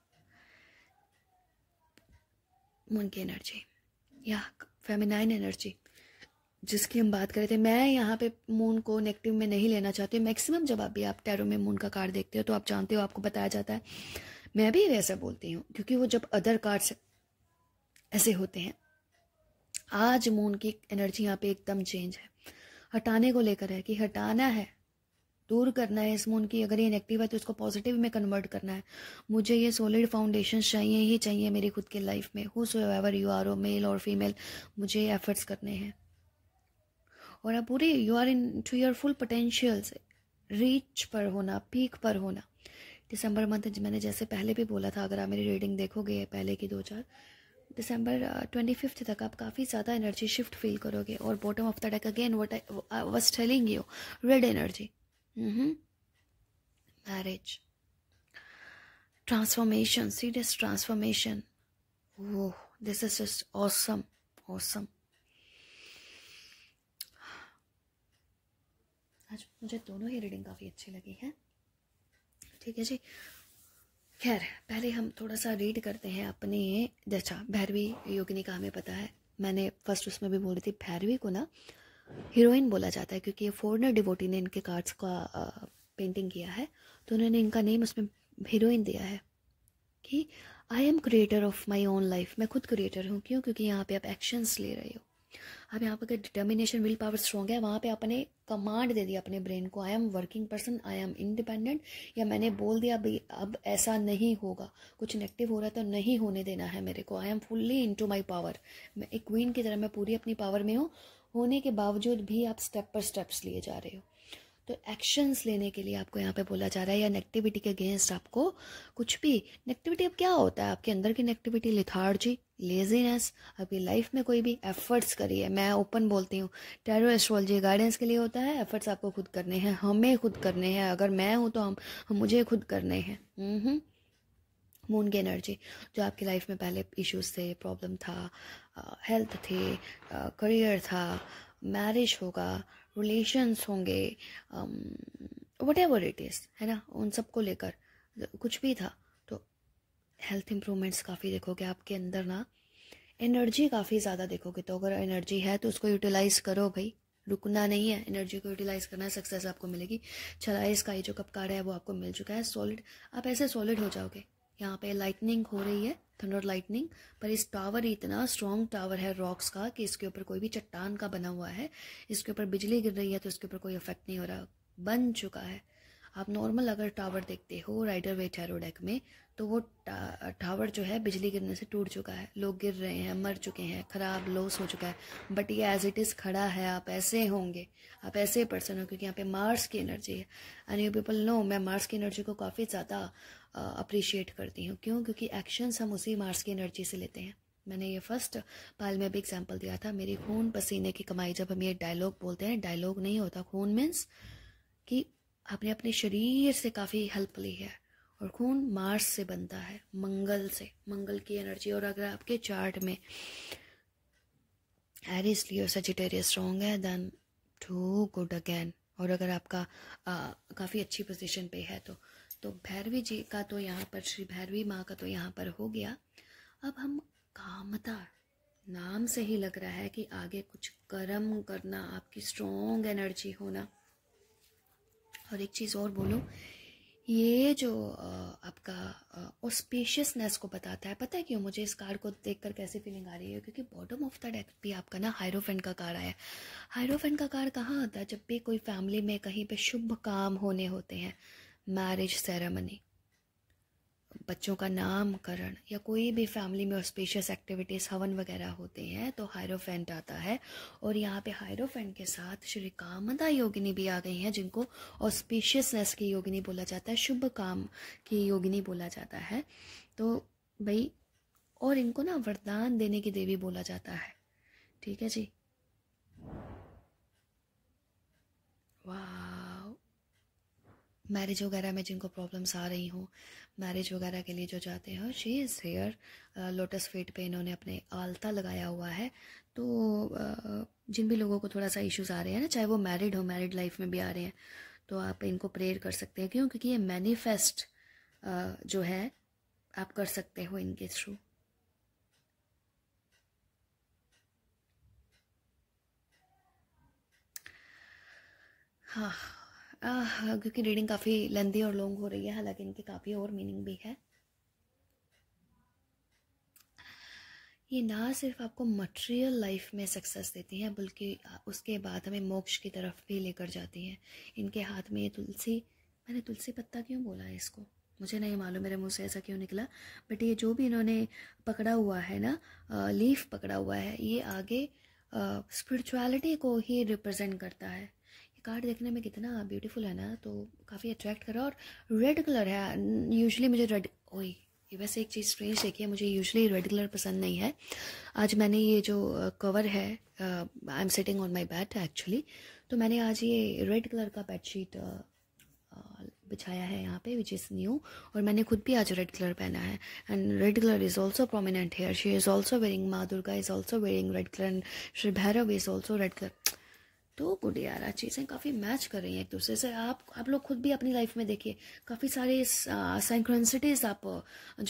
मून की एनर्जी या फेमिनाइन एनर्जी जिसकी हम बात कर रहे थे मैं यहाँ पे मून को नेगेटिव में नहीं लेना चाहती मैक्सिमम जब आप भी आप टैरो में मून का कार्ड देखते हो तो आप जानते हो आपको बताया जाता है मैं भी वैसा बोलती हूँ क्योंकि वो जब अदर कार्ड ऐसे होते हैं आज मून की एनर्जी यहाँ पे एकदम चेंज है हटाने को लेकर है कि हटाना है दूर करना है इस मून की अगर ये नेगेटिव है तो इसको पॉजिटिव में कन्वर्ट करना है मुझे ये सॉलिड फाउंडेशन चाहिए ही चाहिए मेरी खुद के लाइफ में whosoever you are oh male और फीमेल मुझे एफर्ट्स करने हैं और आप पूरे you are into your full potentials reach पर होना पीक पर होना दिसंबर मंथ मैंने जैसे पहले भी बोला था अगर आप मेरी रीडिंग देखोगे पहले की दो चार दिसंबर ट्वेंटी फिफ्थ तक आप काफ़ी ज़्यादा एनर्जी शिफ्ट फील करोगे और bottom of the deck again what I was telling you red energy marriage transformation serious transformation oh this is just awesome awesome आज मुझे दोनों ही रीडिंग काफ़ी अच्छी लगी है ठीक है जी खैर पहले हम थोड़ा सा रीड करते हैं अपने जैसा अच्छा, भैरवी योगिनी का हमें पता है मैंने फर्स्ट उसमें भी बोली थी भैरवी को ना हीरोइन बोला जाता है क्योंकि ये फॉरनर डिवोटी ने इनके कार्ड्स का पेंटिंग किया है तो उन्होंने इनका नेम उसमें हीरोइन दिया है कि I am creator of my own life मैं खुद क्रिएटर हूँ क्यों क्योंकि यहाँ पे आप एक्शंस ले रहे हो अब यहाँ पर अगर डिटर्मिनेशन विल पावर स्ट्रॉन्ग है वहाँ पे आपने कमांड दे दिया अपने ब्रेन को I am working person I am independent या मैंने बोल दिया भाई अब ऐसा नहीं होगा कुछ नेगेटिव हो रहा है तो नहीं होने देना है मेरे को I am fully into my power मैं एक क्वीन की तरह मैं पूरी अपनी पावर में हूँ होने के बावजूद भी आप स्टेप पर स्टेप्स लिए जा रहे हो तो एक्शंस लेने के लिए आपको यहाँ पे बोला जा रहा है या नेगेटिविटी के अगेंस्ट आपको कुछ भी नेगेटिविटी अब क्या होता है आपके अंदर की नेगेटिविटी लिथार्जी लेजीनेस आपकी लाइफ में कोई भी एफर्ट्स करिए मैं ओपन बोलती हूँ टेरो एस्ट्रोलॉजी गाइडेंस के लिए होता है एफर्ट्स आपको खुद करने हैं हमें खुद करने हैं अगर मैं हूँ तो हम, हम मुझे खुद करने हैं मून की एनर्जी जो आपकी लाइफ में पहले इश्यूज थे प्रॉब्लम था हेल्थ थे करियर था मैरिज होगा रिलेशन्स होंगे वट एवर इट इज़ है ना उन सब को लेकर कुछ भी था तो हेल्थ इम्प्रूवमेंट्स काफ़ी देखोगे आपके अंदर ना एनर्जी काफ़ी ज़्यादा देखोगे तो अगर एनर्जी है तो उसको यूटिलाइज़ करो भाई रुकना नहीं है एनर्जी को यूटिलाइज़ करना है सक्सेस आपको मिलेगी छलाइस का ये जो कप कार्ड है वो आपको मिल चुका है सॉलिड आप ऐसे सॉलिड हो जाओगे यहाँ पे लाइटनिंग हो रही है थंडर लाइटनिंग पर इस टावर इतना स्ट्रॉन्ग टावर है रॉक्स का कि इसके ऊपर कोई भी चट्टान का बना हुआ है इसके ऊपर बिजली गिर रही है तो इसके ऊपर कोई इफेक्ट नहीं हो रहा बन चुका है आप नॉर्मल अगर टावर देखते हो राइडर वे टैरोडेक में तो वो टावर जो है बिजली गिरने से टूट चुका है लोग गिर रहे हैं मर चुके हैं ख़राब लॉस हो चुका है बट ये एज इट इज़ खड़ा है आप ऐसे होंगे आप ऐसे पर्सन हो क्योंकि यहाँ पे मार्स की एनर्जी है एंड यू पीपल नो मैं मार्स की एनर्जी को काफ़ी ज़्यादा अप्रिशिएट करती हूँ क्यों क्योंकि एक्शंस हम उसी मार्स की एनर्जी से लेते हैं मैंने ये फर्स्ट पाल में भी एग्जाम्पल दिया था मेरी खून पसीने की कमाई जब हम ये डायलॉग बोलते हैं डायलॉग नहीं होता खून मीन्स कि आपने अपने शरीर से काफ़ी हेल्प ली है और खून मार्स से बनता है मंगल से मंगल की एनर्जी और अगर आपके चार्ट में एरिस लियो सजिटेरियस स्ट्रॉन्ग है देन टू गुड अगेन और अगर आपका काफ़ी अच्छी पोजीशन पे है तो तो भैरवी जी का तो यहाँ पर श्री भैरवी माँ का तो यहाँ पर हो गया अब हम कामता नाम से ही लग रहा है कि आगे कुछ कर्म करना आपकी स्ट्रोंग एनर्जी होना और एक चीज़ और बोलो ये जो आपका ऑस्पेशियसनेस को बताता है पता है क्यों मुझे इस कार को देखकर कैसे फीलिंग आ रही है क्योंकि बॉटम ऑफ द डेक भी आपका ना हायरोफेंट का कार आया है हायरोफेंट का कार कहाँ आता है जब भी कोई फैमिली में कहीं पे शुभ काम होने होते हैं मैरिज सेरेमनी बच्चों का नामकरण या कोई भी फैमिली में ऑस्पेशियस एक्टिविटीज़ हवन वगैरह होते हैं तो हायरोफेंट आता है और यहाँ पे हायरोफेंट के साथ श्री कामदा योगिनी भी आ गई हैं जिनको ऑस्पेशियसनेस की योगिनी बोला जाता है शुभ काम की योगिनी बोला जाता है तो भाई और इनको ना वरदान देने की देवी बोला जाता है ठीक है जी वाह मैरिज वगैरह में जिनको प्रॉब्लम्स आ रही हों मैरिज वगैरह के लिए जो जाते हैं she is here lotus feet पे इन्होंने अपने आलता लगाया हुआ है तो uh, जिन भी लोगों को थोड़ा सा इश्यूज़ आ रहे हैं ना चाहे वो मैरिड हो मैरिड लाइफ में भी आ रहे हैं तो आप इनको प्रेयर कर सकते हैं क्यों क्योंकि ये मैनिफेस्ट uh, जो है आप कर सकते हो इनके थ्रू हाँ क्योंकि रीडिंग काफ़ी लेंदी और लॉन्ग हो रही है हालांकि इनकी काफ़ी और मीनिंग भी है ये ना सिर्फ आपको मटेरियल लाइफ में सक्सेस देती हैं बल्कि उसके बाद हमें मोक्ष की तरफ भी लेकर जाती हैं इनके हाथ में ये तुलसी मैंने तुलसी पत्ता क्यों बोला है इसको मुझे नहीं मालूम मेरे मुंह से ऐसा क्यों निकला बट ये जो भी इन्होंने पकड़ा हुआ है ना लीफ पकड़ा हुआ है ये आगे स्पिरिचुअलिटी को ही रिप्रेजेंट करता है कार्ड देखने में कितना ब्यूटीफुल है ना तो काफ़ी अट्रैक्ट कर रहा और रेड कलर है यूजली मुझे रेड ओई ये वैसे एक चीज़ स्ट्रेंज देखिए मुझे यूजली रेड कलर पसंद नहीं है आज मैंने ये जो कवर है I am sitting on my bed actually तो मैंने आज ये रेड कलर का बेडशीट बिछाया है यहाँ पे विच इज़ न्यू और मैंने खुद भी आज रेड कलर पहना है and red colour is also prominent here she is also wearing माँ Durga is also wearing red colour and Shri Bhairav is also red colour तो गुडिया यार चीज़ें काफ़ी मैच कर रही हैं एक दूसरे से आप आप लोग खुद भी अपनी लाइफ में देखिए काफ़ी सारे सिंक्रोनसिटीज़ आप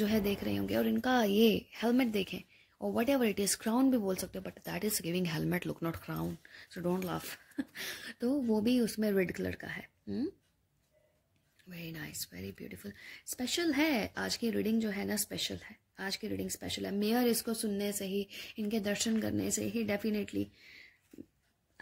जो है देख रहे होंगे और इनका ये हेलमेट देखें और whatever it is crown भी बोल सकते हो but that is giving helmet look not crown so don't laugh तो वो भी उसमें रेड कलर का है very nice very beautiful special है आज की रीडिंग जो है ना स्पेशल है आज की रीडिंग स्पेशल है मेयर इसको सुनने से ही इनके दर्शन करने से ही डेफिनेटली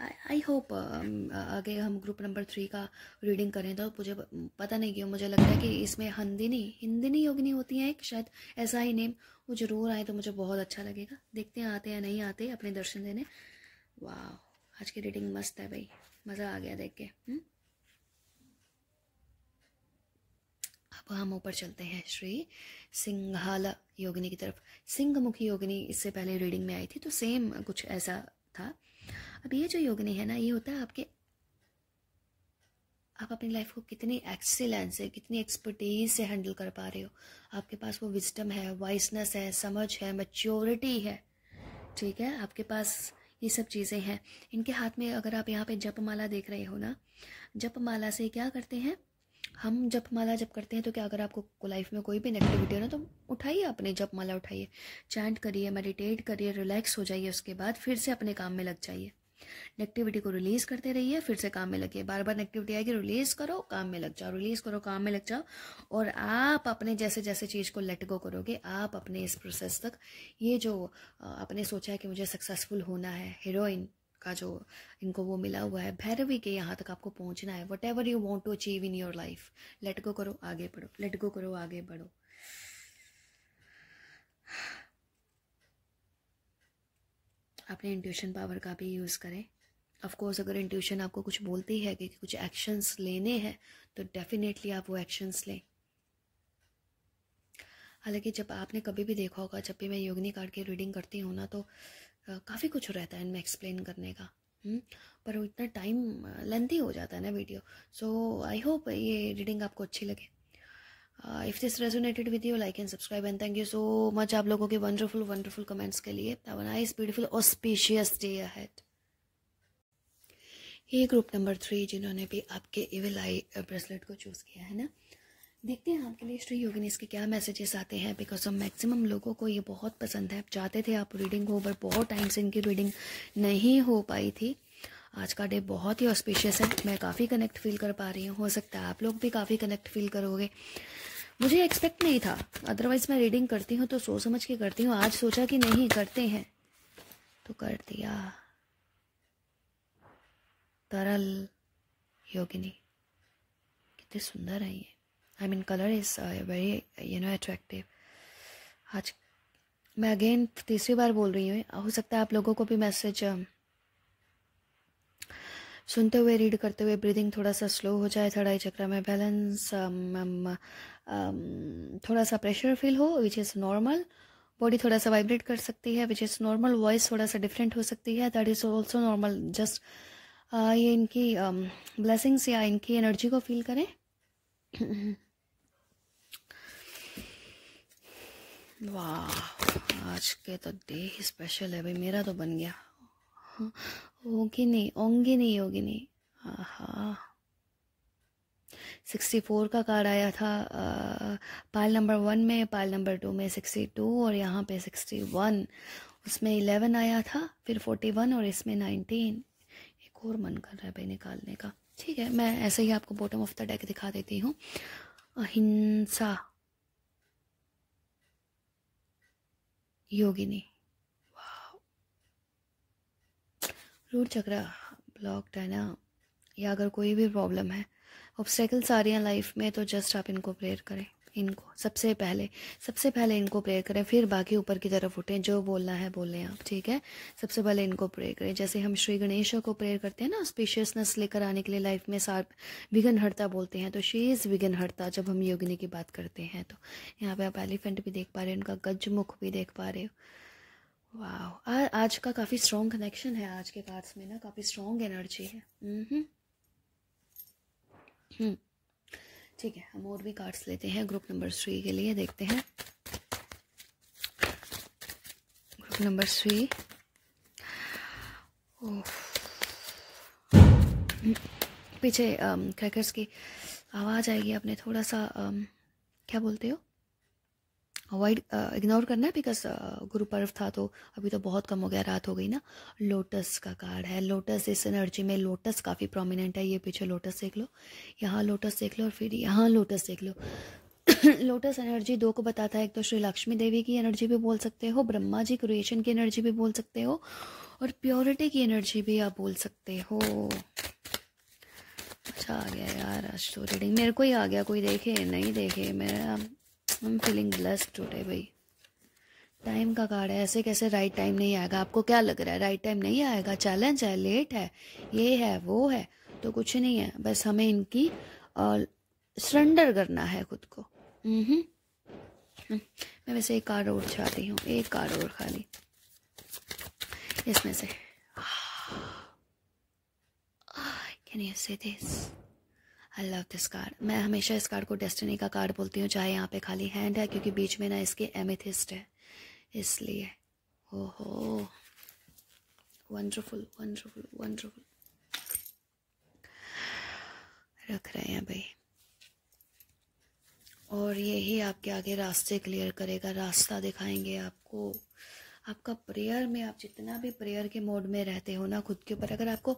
आई होप um, आगे हम ग्रुप नंबर थ्री का रीडिंग करें तो मुझे पता नहीं क्यों मुझे लगता है कि इसमें हंदिनी हिंदिनी योगिनी होती हैं एक शायद ऐसा ही नेम वो जरूर आए तो मुझे बहुत अच्छा लगेगा देखते हैं आते हैं नहीं आते अपने दर्शन देने वाह आज की रीडिंग मस्त है भाई मज़ा आ गया देख के हम्म। अब हम ऊपर चलते हैं श्री सिंघाल योगिनी की तरफ सिंह योगिनी इससे पहले रीडिंग में आई थी तो सेम कुछ ऐसा था अब ये जो योगनी है ना ये होता है आपके आप अपनी लाइफ को कितनी एक्सेलेंस से कितनी एक्सपर्टीज से हैंडल कर पा रहे हो आपके पास वो विजडम है वाइसनेस है समझ है मच्योरिटी है ठीक है आपके पास ये सब चीज़ें हैं इनके हाथ में अगर आप यहाँ पे जपमाला देख रहे हो ना जपमाला से क्या करते हैं हम जपमाला जब करते हैं तो क्या अगर आपको लाइफ में कोई भी नेगेटिविटी हो ना तो उठाइए अपने जपमाला उठाइए चैंट करिए मेडिटेट करिए रिलैक्स हो जाइए उसके बाद फिर से अपने काम में लग जाइए नेगेटिविटी को रिलीज करते रहिए फिर से काम में लगिए बार बार नेगेटिविटी आएगी रिलीज करो काम में लग जाओ रिलीज करो काम में लग जाओ और आप अपने जैसे जैसे चीज़ को लेट गो करोगे आप अपने इस प्रोसेस तक ये जो आपने सोचा है कि मुझे सक्सेसफुल होना है हीरोइन का जो इनको वो मिला हुआ है भैरवी के यहाँ तक आपको पहुँचना है whatever you want to achieve in your life let go करो आगे बढ़ो लेट गो करो आगे बढ़ो अपने इंट्यूशन पावर का भी यूज़ करें ऑफकोर्स अगर इंट्यूशन आपको कुछ बोलती है कि कुछ एक्शंस लेने हैं तो डेफिनेटली आप वो एक्शंस लें हालांकि जब आपने कभी भी देखा होगा जब भी मैं योगनी कार्ड की रीडिंग करती हूँ ना तो काफ़ी कुछ रहता है इनमें एक्सप्लेन करने का हुँ? हम्म, पर इतना टाइम लेंथी हो जाता है ना वीडियो सो आई होप ये रीडिंग आपको अच्छी लगे if this resonated with you like and subscribe and thank you so much आप लोगों के वंडरफुल वंडरफुल कमेंट्स के लिए हैव नाइस ब्यूटीफुल और स्पेशियस डे अहेड ये ग्रुप नंबर थ्री जिन्होंने भी आपके इविल आई ब्रेसलेट को चूज़ किया है ना देखते हैं आपके लिए श्री योगिनीस के क्या मैसेजेस आते हैं बिकॉज ऑफ मैक्सिमम लोगों को ये बहुत पसंद है आप चाहते थे आप रीडिंग हो पर बहुत टाइम से इनकी रीडिंग नहीं हो पाई थी आज का डे बहुत ही ऑस्पिशियस है मैं काफ़ी कनेक्ट फील कर पा रही हूँ हो सकता है आप लोग भी काफ़ी कनेक्ट फील करोगे मुझे एक्सपेक्ट नहीं था अदरवाइज मैं रीडिंग करती हूँ तो सोच समझ के करती हूँ आज सोचा कि नहीं करते हैं तो कर दिया तरल योगिनी कितने सुंदर है ये I mean colour is very you know attractive आज मैं अगेन तीसरी बार बोल रही हूँ हो सकता है आप लोगों को भी मैसेज सुनते हुए रीड करते हुए ब्रीदिंग थोड़ा सा स्लो हो जाए थोड़ा ही चक्र में बैलेंस थोड़ा सा प्रेशर फील हो विच इज़ नॉर्मल बॉडी थोड़ा सा वाइब्रेट कर सकती है विच इज़ नॉर्मल वॉइस थोड़ा सा डिफरेंट हो सकती है that is also normal just ये इनकी ब्लेसिंग्स um, या इनकी एनर्जी को फील करें वाह आज के तो डे ही स्पेशल है भाई मेरा तो बन गया ओगिनी ओंगिनी योगिनी हाँ सिक्सटी फोर का कार्ड आया था आ, पाल नंबर वन में पाल नंबर टू में सिक्सटी टू और यहाँ पे सिक्सटी वन उसमें इलेवन आया था फिर फोर्टी वन और इसमें नाइनटीन एक और मन कर रहा है भाई निकालने का ठीक है मैं ऐसे ही आपको बॉटम ऑफ द डेक दिखा देती हूँ अहिंसा योगिनी रूट चक्रा ब्लॉक्ड है ना या अगर कोई भी प्रॉब्लम है ऑब्स्टेकल्स आ रही हैं लाइफ में तो जस्ट आप इनको प्रेयर करें इनको सबसे पहले सबसे पहले इनको प्रे करें फिर बाकी ऊपर की तरफ उठें जो बोलना है बोलें आप ठीक है सबसे पहले इनको प्रे करें जैसे हम श्री गणेश को प्रेयर करते हैं ना स्पेशियसनेस लेकर आने के लिए लाइफ में सार विघन बोलते हैं तो शी इज़ विघन जब हम योगिनी की बात करते हैं तो यहाँ पे आप एलिफेंट भी देख पा रहे हो उनका गजमुख भी देख पा रहे हो वाह आज का काफ़ी स्ट्रॉन्ग कनेक्शन है आज के कार्ड्स में ना काफ़ी स्ट्रॉन्ग एनर्जी है हम्म। ठीक है हम और भी कार्ड्स लेते हैं ग्रुप नंबर थ्री के लिए देखते हैं ग्रुप नंबर थ्री पीछे क्रैकर्स um, की आवाज़ आएगी आपने थोड़ा सा um, क्या बोलते हो अवॉइड इग्नोर uh, करना है बिकॉज गुरु पर्व था तो अभी तो बहुत कम हो गया रात हो गई ना लोटस का कार्ड है लोटस इस एनर्जी में लोटस काफ़ी प्रोमिनेंट है ये पीछे लोटस देख लो यहाँ लोटस देख लो और फिर यहाँ लोटस देख लो लोटस एनर्जी दो को बताता है एक तो श्री लक्ष्मी देवी की एनर्जी भी बोल सकते हो ब्रह्मा जी क्रिएशन की एनर्जी भी बोल सकते हो और प्योरिटी की एनर्जी भी आप बोल सकते हो अच्छा आ गया यार आज तो रीडिंग मेरे को ही आ गया कोई देखे नहीं देखे मैं I am feeling blessed today भाई टाइम का कार्ड है ऐसे कैसे राइट टाइम नहीं आएगा आपको क्या लग रहा है राइट टाइम नहीं आएगा चैलेंज है लेट है ये है वो है तो कुछ नहीं है बस हमें इनकी सरेंडर करना है खुद को हम्म मैं वैसे एक कार और चाहती हूँ एक कार और खाली इसमें से ah, Can you see this? I love this card मैं हमेशा इस कार्ड को डेस्टिनी का कार्ड बोलती हूँ चाहे यहाँ पे खाली हैंड है क्योंकि बीच में ना इसके एमेथिस्ट है इसलिए हो हो वंडरफुल वंडरफुल वंडरफुल रख रहे हैं भाई और यही आपके आगे रास्ते क्लियर करेगा रास्ता दिखाएंगे आपको आपका प्रेयर में आप जितना भी प्रेयर के मोड में रहते हो ना खुद के ऊपर अगर आपको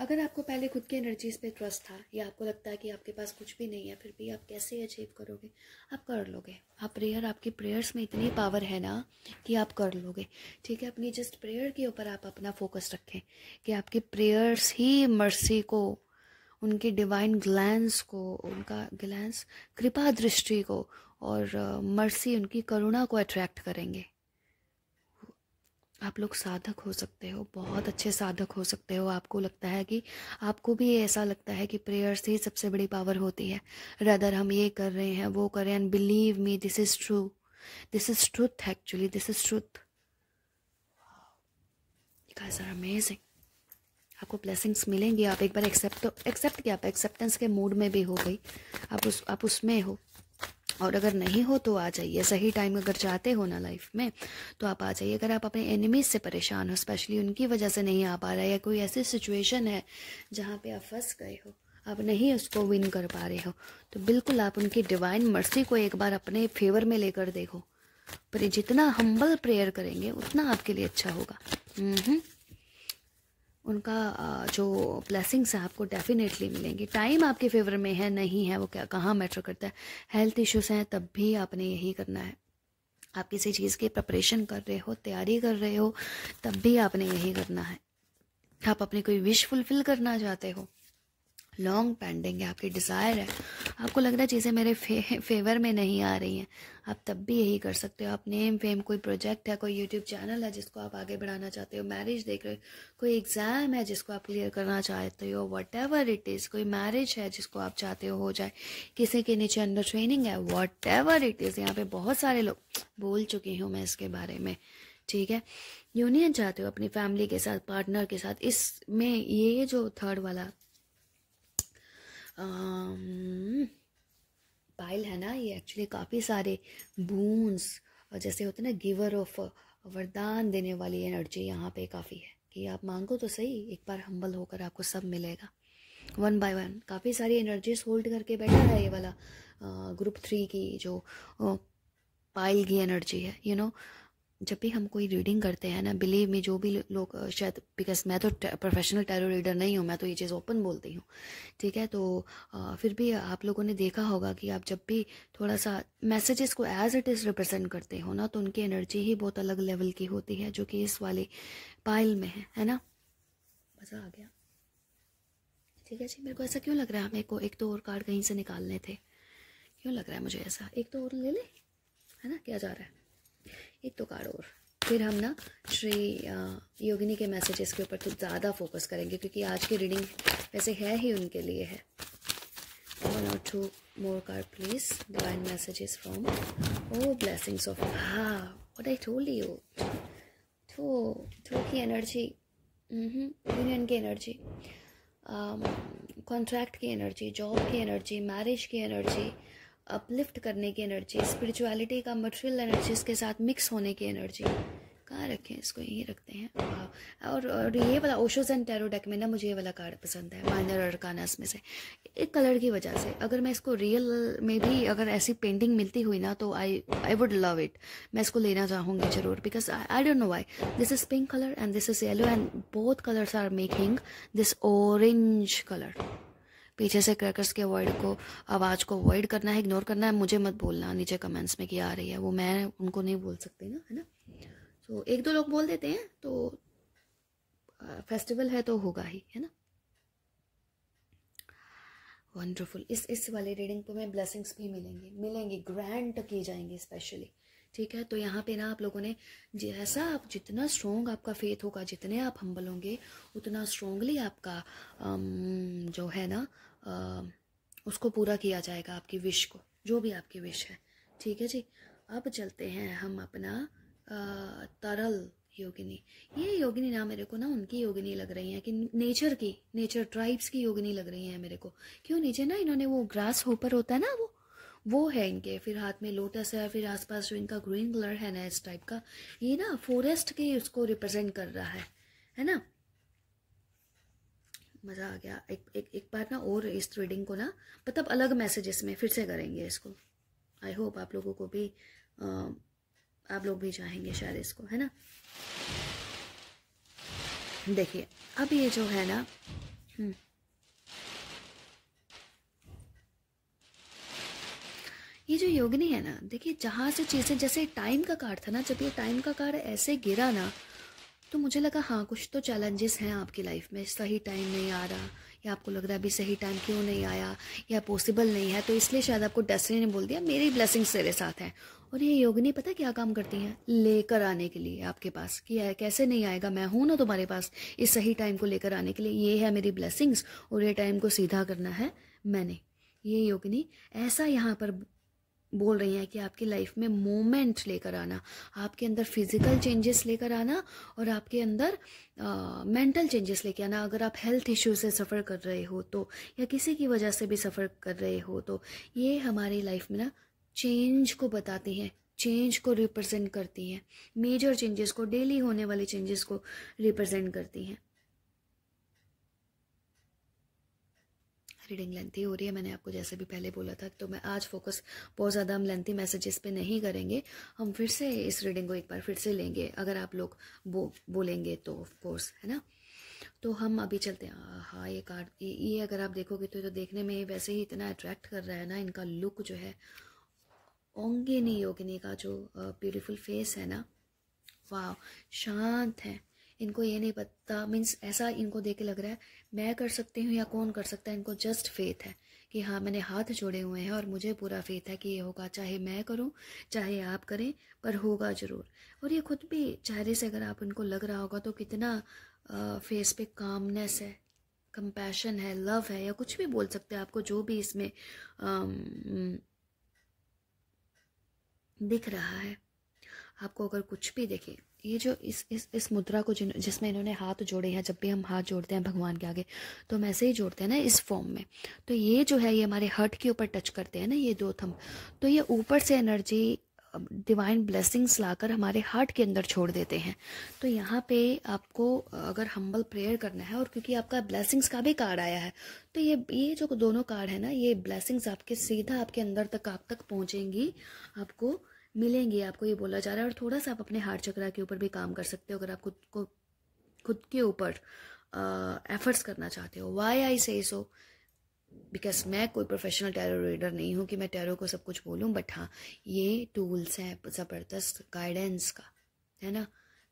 अगर आपको पहले खुद की एनर्जीज पे ट्रस्ट था या आपको लगता है कि आपके पास कुछ भी नहीं है फिर भी आप कैसे अचीव करोगे आप कर लोगे आप प्रेयर आपकी प्रेयर्स में इतनी पावर है ना कि आप कर लोगे ठीक है अपनी जस्ट प्रेयर के ऊपर आप अपना फोकस रखें कि आपकी प्रेयर्स ही मर्सी को उनके डिवाइन ग्लैंस को उनका ग्लैंस कृपा दृष्टि को और मर्सी उनकी करुणा को अट्रैक्ट करेंगे आप लोग साधक हो सकते हो बहुत अच्छे साधक हो सकते हो आपको लगता है कि आपको भी ऐसा लगता है कि प्रेयर्स ही सबसे बड़ी पावर होती है रदर हम ये कर रहे हैं वो कर रहे हैं and believe me this is true this is truth actually this is truth are amazing आपको ब्लेसिंग्स मिलेंगी आप एक बार एक्सेप्ट तो एक्सेप्ट किया आप एक्सेप्टेंस के मूड में भी हो गई आप उस आप उसमें हो और अगर नहीं हो तो आ जाइए सही टाइम अगर चाहते हो ना लाइफ में तो आप आ जाइए अगर आप अपने एनिमीज से परेशान हो स्पेशली उनकी वजह से नहीं आ पा रहा है या कोई ऐसी सिचुएशन है जहाँ पे आप फंस गए हो आप नहीं उसको विन कर पा रहे हो तो बिल्कुल आप उनकी डिवाइन मर्सी को एक बार अपने फेवर में लेकर देखो पर जितना हम्बल प्रेयर करेंगे उतना आपके लिए अच्छा होगा उनका जो ब्लेसिंग्स हैं आपको डेफिनेटली मिलेंगी टाइम आपके फेवर में है नहीं है वो क्या कहाँ मैटर करता है हेल्थ इश्यूज हैं तब भी आपने यही करना है आप किसी चीज़ की प्रपरेशन कर रहे हो तैयारी कर रहे हो तब भी आपने यही करना है आप अपनी कोई विश फुलफिल करना चाहते हो लॉन्ग पेंडिंग है आपकी डिज़ायर है आपको लग रहा है चीज़ें मेरे फे, फेवर में नहीं आ रही हैं आप तब भी यही कर सकते हो आप नेम फेम कोई प्रोजेक्ट है कोई यूट्यूब चैनल है जिसको आप आगे बढ़ाना चाहते हो मैरिज देख रहे हो कोई एग्ज़ाम है जिसको आप क्लियर करना चाहते हो वट एवर इट इज़ कोई मैरिज है जिसको आप चाहते हो हो जाए किसी के नीचे अंडर ट्रेनिंग है वट एवर इट इज़ यहाँ पे बहुत सारे लोग बोल चुकी हूँ मैं इसके बारे में ठीक है यूनियन चाहते हो अपनी फैमिली के साथ पार्टनर के साथ इसमें ये जो थर्ड वाला पाइल है ना ये एक्चुअली काफ़ी सारे बूंस जैसे होते हैं ना गिवर ऑफ वरदान देने वाली एनर्जी यहाँ पे काफ़ी है कि आप मांगो तो सही एक बार हम्बल होकर आपको सब मिलेगा वन बाय वन काफ़ी सारी एनर्जीज होल्ड करके बैठा है ये वाला ग्रुप थ्री की जो पाइल की एनर्जी है यू you नो know, जब भी हम कोई रीडिंग करते हैं ना बिलीव में जो भी लोग शायद बिकॉज मैं तो प्रोफेशनल टैरो रीडर नहीं हूँ मैं तो ये चीज़ ओपन बोलती हूँ ठीक है तो आ, फिर भी आप लोगों ने देखा होगा कि आप जब भी थोड़ा सा मैसेजेस को एज इट इज़ रिप्रेजेंट करते हो ना तो उनकी एनर्जी ही बहुत अलग लेवल की होती है जो कि इस वाले पाइल में है है ना मज़ा आ गया ठीक है जी मेरे को ऐसा क्यों लग रहा है मेरे को एक तो और कार्ड कहीं से निकालने थे क्यों लग रहा है मुझे ऐसा एक तो और ले ले है ना क्या जा रहा है एक तो कार और फिर हम ना श्री योगिनी के मैसेजेस के ऊपर तो ज़्यादा फोकस करेंगे क्योंकि आज की रीडिंग वैसे है ही उनके लिए है वन और two more car please divine messages from oh blessings of हाँ what I told you throw throw की एनर्जी हम्म, यूनियन की एनर्जी कॉन्ट्रैक्ट um, की एनर्जी जॉब की एनर्जी मैरिज की एनर्जी अपलिफ्ट करने की एनर्जी स्पिरिचुअलिटी का मटेरियल एनर्जीज के साथ मिक्स होने की एनर्जी कहाँ रखें इसको यही रखते हैं और और ये वाला ओशोज एंड टेरो डेक में ना मुझे ये वाला कार्ड पसंद है माइनर काना इसमें से एक कलर की वजह से अगर मैं इसको रियल में भी अगर ऐसी पेंटिंग मिलती हुई ना तो I I would love it मैं इसको लेना चाहूँगी जरूर because I don't know why this is pink colour and this is yellow and both colours are making this orange colour पीछे से क्रैकर्स के वर्ड को आवाज़ को अवॉइड करना है इग्नोर करना है मुझे मत बोलना नीचे कमेंट्स में कि आ रही है वो मैं उनको नहीं बोल सकती ना है ना तो so, एक दो लोग बोल देते हैं तो फेस्टिवल है तो होगा ही है ना वंडरफुल इस इस वाले रीडिंग पे मैं ब्लेसिंग्स भी मिलेंगी मिलेंगी ग्रैंड की जाएंगे स्पेशली ठीक है तो यहाँ पे ना आप लोगों ने जैसा आप जितना स्ट्रोंग आपका फेथ होगा जितने आप हम्बल होंगे उतना स्ट्रोंगली आपका um, जो है ना उसको पूरा किया जाएगा आपकी विश को जो भी आपकी विश है ठीक है जी अब चलते हैं हम अपना तरल योगिनी ये योगिनी ना मेरे को ना उनकी योगिनी लग रही है कि नेचर की नेचर ट्राइब्स की योगिनी लग रही है मेरे को क्यों नीचे ना इन्होंने वो ग्रास होपर होता है ना वो वो है इनके फिर हाथ में लोटस है फिर आसपास जो इनका ग्रीन कलर है ना इस टाइप का ये ना फॉरेस्ट के उसको रिप्रेजेंट कर रहा है है ना मज़ा आ गया एक एक एक बार ना और इस थ्रेडिंग को ना मतलब अलग मैसेजेस में फिर से करेंगे इसको आई होप आप लोगों को भी आ, आप लोग भी चाहेंगे शायद इसको है ना देखिए अब ये जो है ना हम्म। ये जो योगिनी है ना देखिए जहाँ से चीज़ें जैसे टाइम का कार्ड था ना जब ये टाइम का कार्ड ऐसे गिरा ना तो मुझे लगा हाँ कुछ तो चैलेंजेस हैं आपकी लाइफ में सही टाइम नहीं आ रहा या आपको लग रहा है अभी सही टाइम क्यों नहीं आया या पॉसिबल नहीं है तो इसलिए शायद आपको डेस्टिनी ने बोल दिया मेरी ब्लेसिंग्स तेरे साथ हैं और ये योगिनी पता क्या काम करती हैं लेकर आने के लिए आपके पास कि कैसे नहीं आएगा मैं हूँ ना तुम्हारे पास इस सही टाइम को लेकर आने के लिए ये है मेरी ब्लेसिंग्स और ये टाइम को सीधा करना है मैंने ये योगिनी ऐसा यहाँ पर बोल रही हैं कि आपकी लाइफ में मोमेंट लेकर आना आपके अंदर फिजिकल चेंजेस लेकर आना और आपके अंदर मेंटल चेंजेस लेकर आना अगर आप हेल्थ इश्यू से सफ़र कर रहे हो तो या किसी की वजह से भी सफ़र कर रहे हो तो ये हमारी लाइफ में ना चेंज को बताती हैं चेंज को रिप्रेजेंट करती हैं मेजर चेंजेस को डेली होने वाले चेंजेस को रिप्रेजेंट करती हैं रीडिंग लेंथी हो रही है मैंने आपको जैसे भी पहले बोला था तो मैं आज फोकस बहुत ज़्यादा हम लेंथी मैसेजेस पे नहीं करेंगे हम फिर से इस रीडिंग को एक बार फिर से लेंगे अगर आप लोग बो बोलेंगे तो ऑफकोर्स है ना तो हम अभी चलते हैं हाँ ये कार्ड ये, ये अगर आप देखोगे तो, तो देखने में वैसे ही इतना अट्रैक्ट कर रहा है ना इनका लुक जो है ओंगिनी योगिनी का जो ब्यूटिफुल फेस है ना वाह शांत है इनको ये नहीं पता मीन्स ऐसा इनको देख के लग रहा है मैं कर सकती हूँ या कौन कर सकता है इनको जस्ट फेथ है कि हाँ मैंने हाथ जोड़े हुए हैं और मुझे पूरा फेथ है कि ये होगा चाहे मैं करूँ चाहे आप करें पर होगा ज़रूर और ये खुद भी चेहरे से अगर आप इनको लग रहा होगा तो कितना फेस पे कामनेस है कंपैशन है लव है या कुछ भी बोल सकते हैं आपको जो भी इसमें दिख रहा है आपको अगर कुछ भी देखे ये जो इस इस इस मुद्रा को जिन जिसमें इन्होंने हाथ जोड़े हैं जब भी हम हाथ जोड़ते हैं भगवान के आगे तो हम ऐसे ही जोड़ते हैं ना इस फॉर्म में तो ये जो है ये हमारे हर्ट के ऊपर टच करते हैं ना ये दो थम तो ये ऊपर से एनर्जी डिवाइन ब्लेसिंग्स लाकर हमारे हार्ट के अंदर छोड़ देते हैं तो यहाँ पे आपको अगर हम्बल प्रेयर करना है और क्योंकि आपका ब्लेसिंग्स का भी कार्ड आया है तो ये ये जो दोनों कार्ड है ना ये ब्लेसिंग्स आपके सीधा आपके अंदर तक आप तक पहुँचेंगी आपको मिलेंगे आपको ये बोला जा रहा है और थोड़ा सा आप अपने हार्ट चक्रा के ऊपर भी काम कर सकते हो अगर आप खुद को खुद के ऊपर एफर्ट्स करना चाहते हो वाई आई से सो बिकॉज मैं कोई प्रोफेशनल टैरो रीडर नहीं हूँ कि मैं टैरो को सब कुछ बोलूँ बट हाँ ये टूल्स हैं ज़बरदस्त गाइडेंस का है ना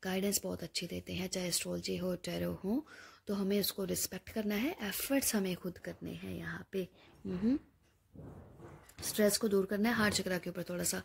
गाइडेंस बहुत अच्छी देते हैं चाहे एस्ट्रोलॉजी हो टैरो हो तो हमें उसको रिस्पेक्ट करना है एफर्ट्स हमें खुद करने हैं यहाँ पे स्ट्रेस को दूर करना है हार्ट चक्रा के ऊपर थोड़ा सा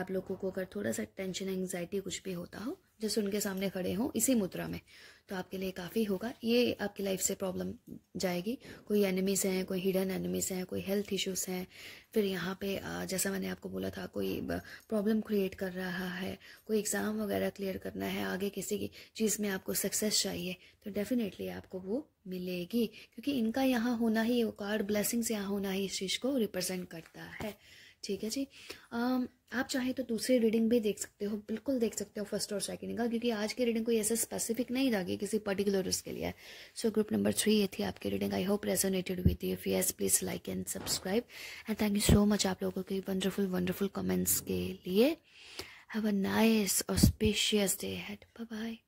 आप लोगों को अगर थोड़ा सा टेंशन एंगजाइटी कुछ भी होता हो जैसे उनके सामने खड़े हों इसी मुद्रा में तो आपके लिए काफ़ी होगा ये आपकी लाइफ से प्रॉब्लम जाएगी कोई एनिमीज़ हैं कोई हिडन एनिमीज़ हैं कोई हेल्थ इश्यूज़ हैं फिर यहाँ पे जैसा मैंने आपको बोला था कोई प्रॉब्लम क्रिएट कर रहा है कोई एग्ज़ाम वगैरह क्लियर करना है आगे किसी की चीज़ में आपको सक्सेस चाहिए तो डेफ़िनेटली आपको वो मिलेगी क्योंकि इनका यहाँ होना ही वो कार्ड ब्लेसिंग्स यहाँ होना ही इस चीज़ को रिप्रेजेंट करता है ठीक है जी आप चाहे तो दूसरी रीडिंग भी देख सकते हो बिल्कुल देख सकते हो फर्स्ट और सेकंड का क्योंकि आज की रीडिंग कोई ऐसा स्पेसिफिक नहीं जागी किसी पर्टिकुलर उसके लिए सो ग्रुप नंबर थ्री ये थी आपकी reading I hope resonated with if yes please like and subscribe and thank you so much आप लोगों के वंडरफुल वंडरफुल कमेंट्स के लिए हैव अ नाइस और स्पेशियस डे हैड बाय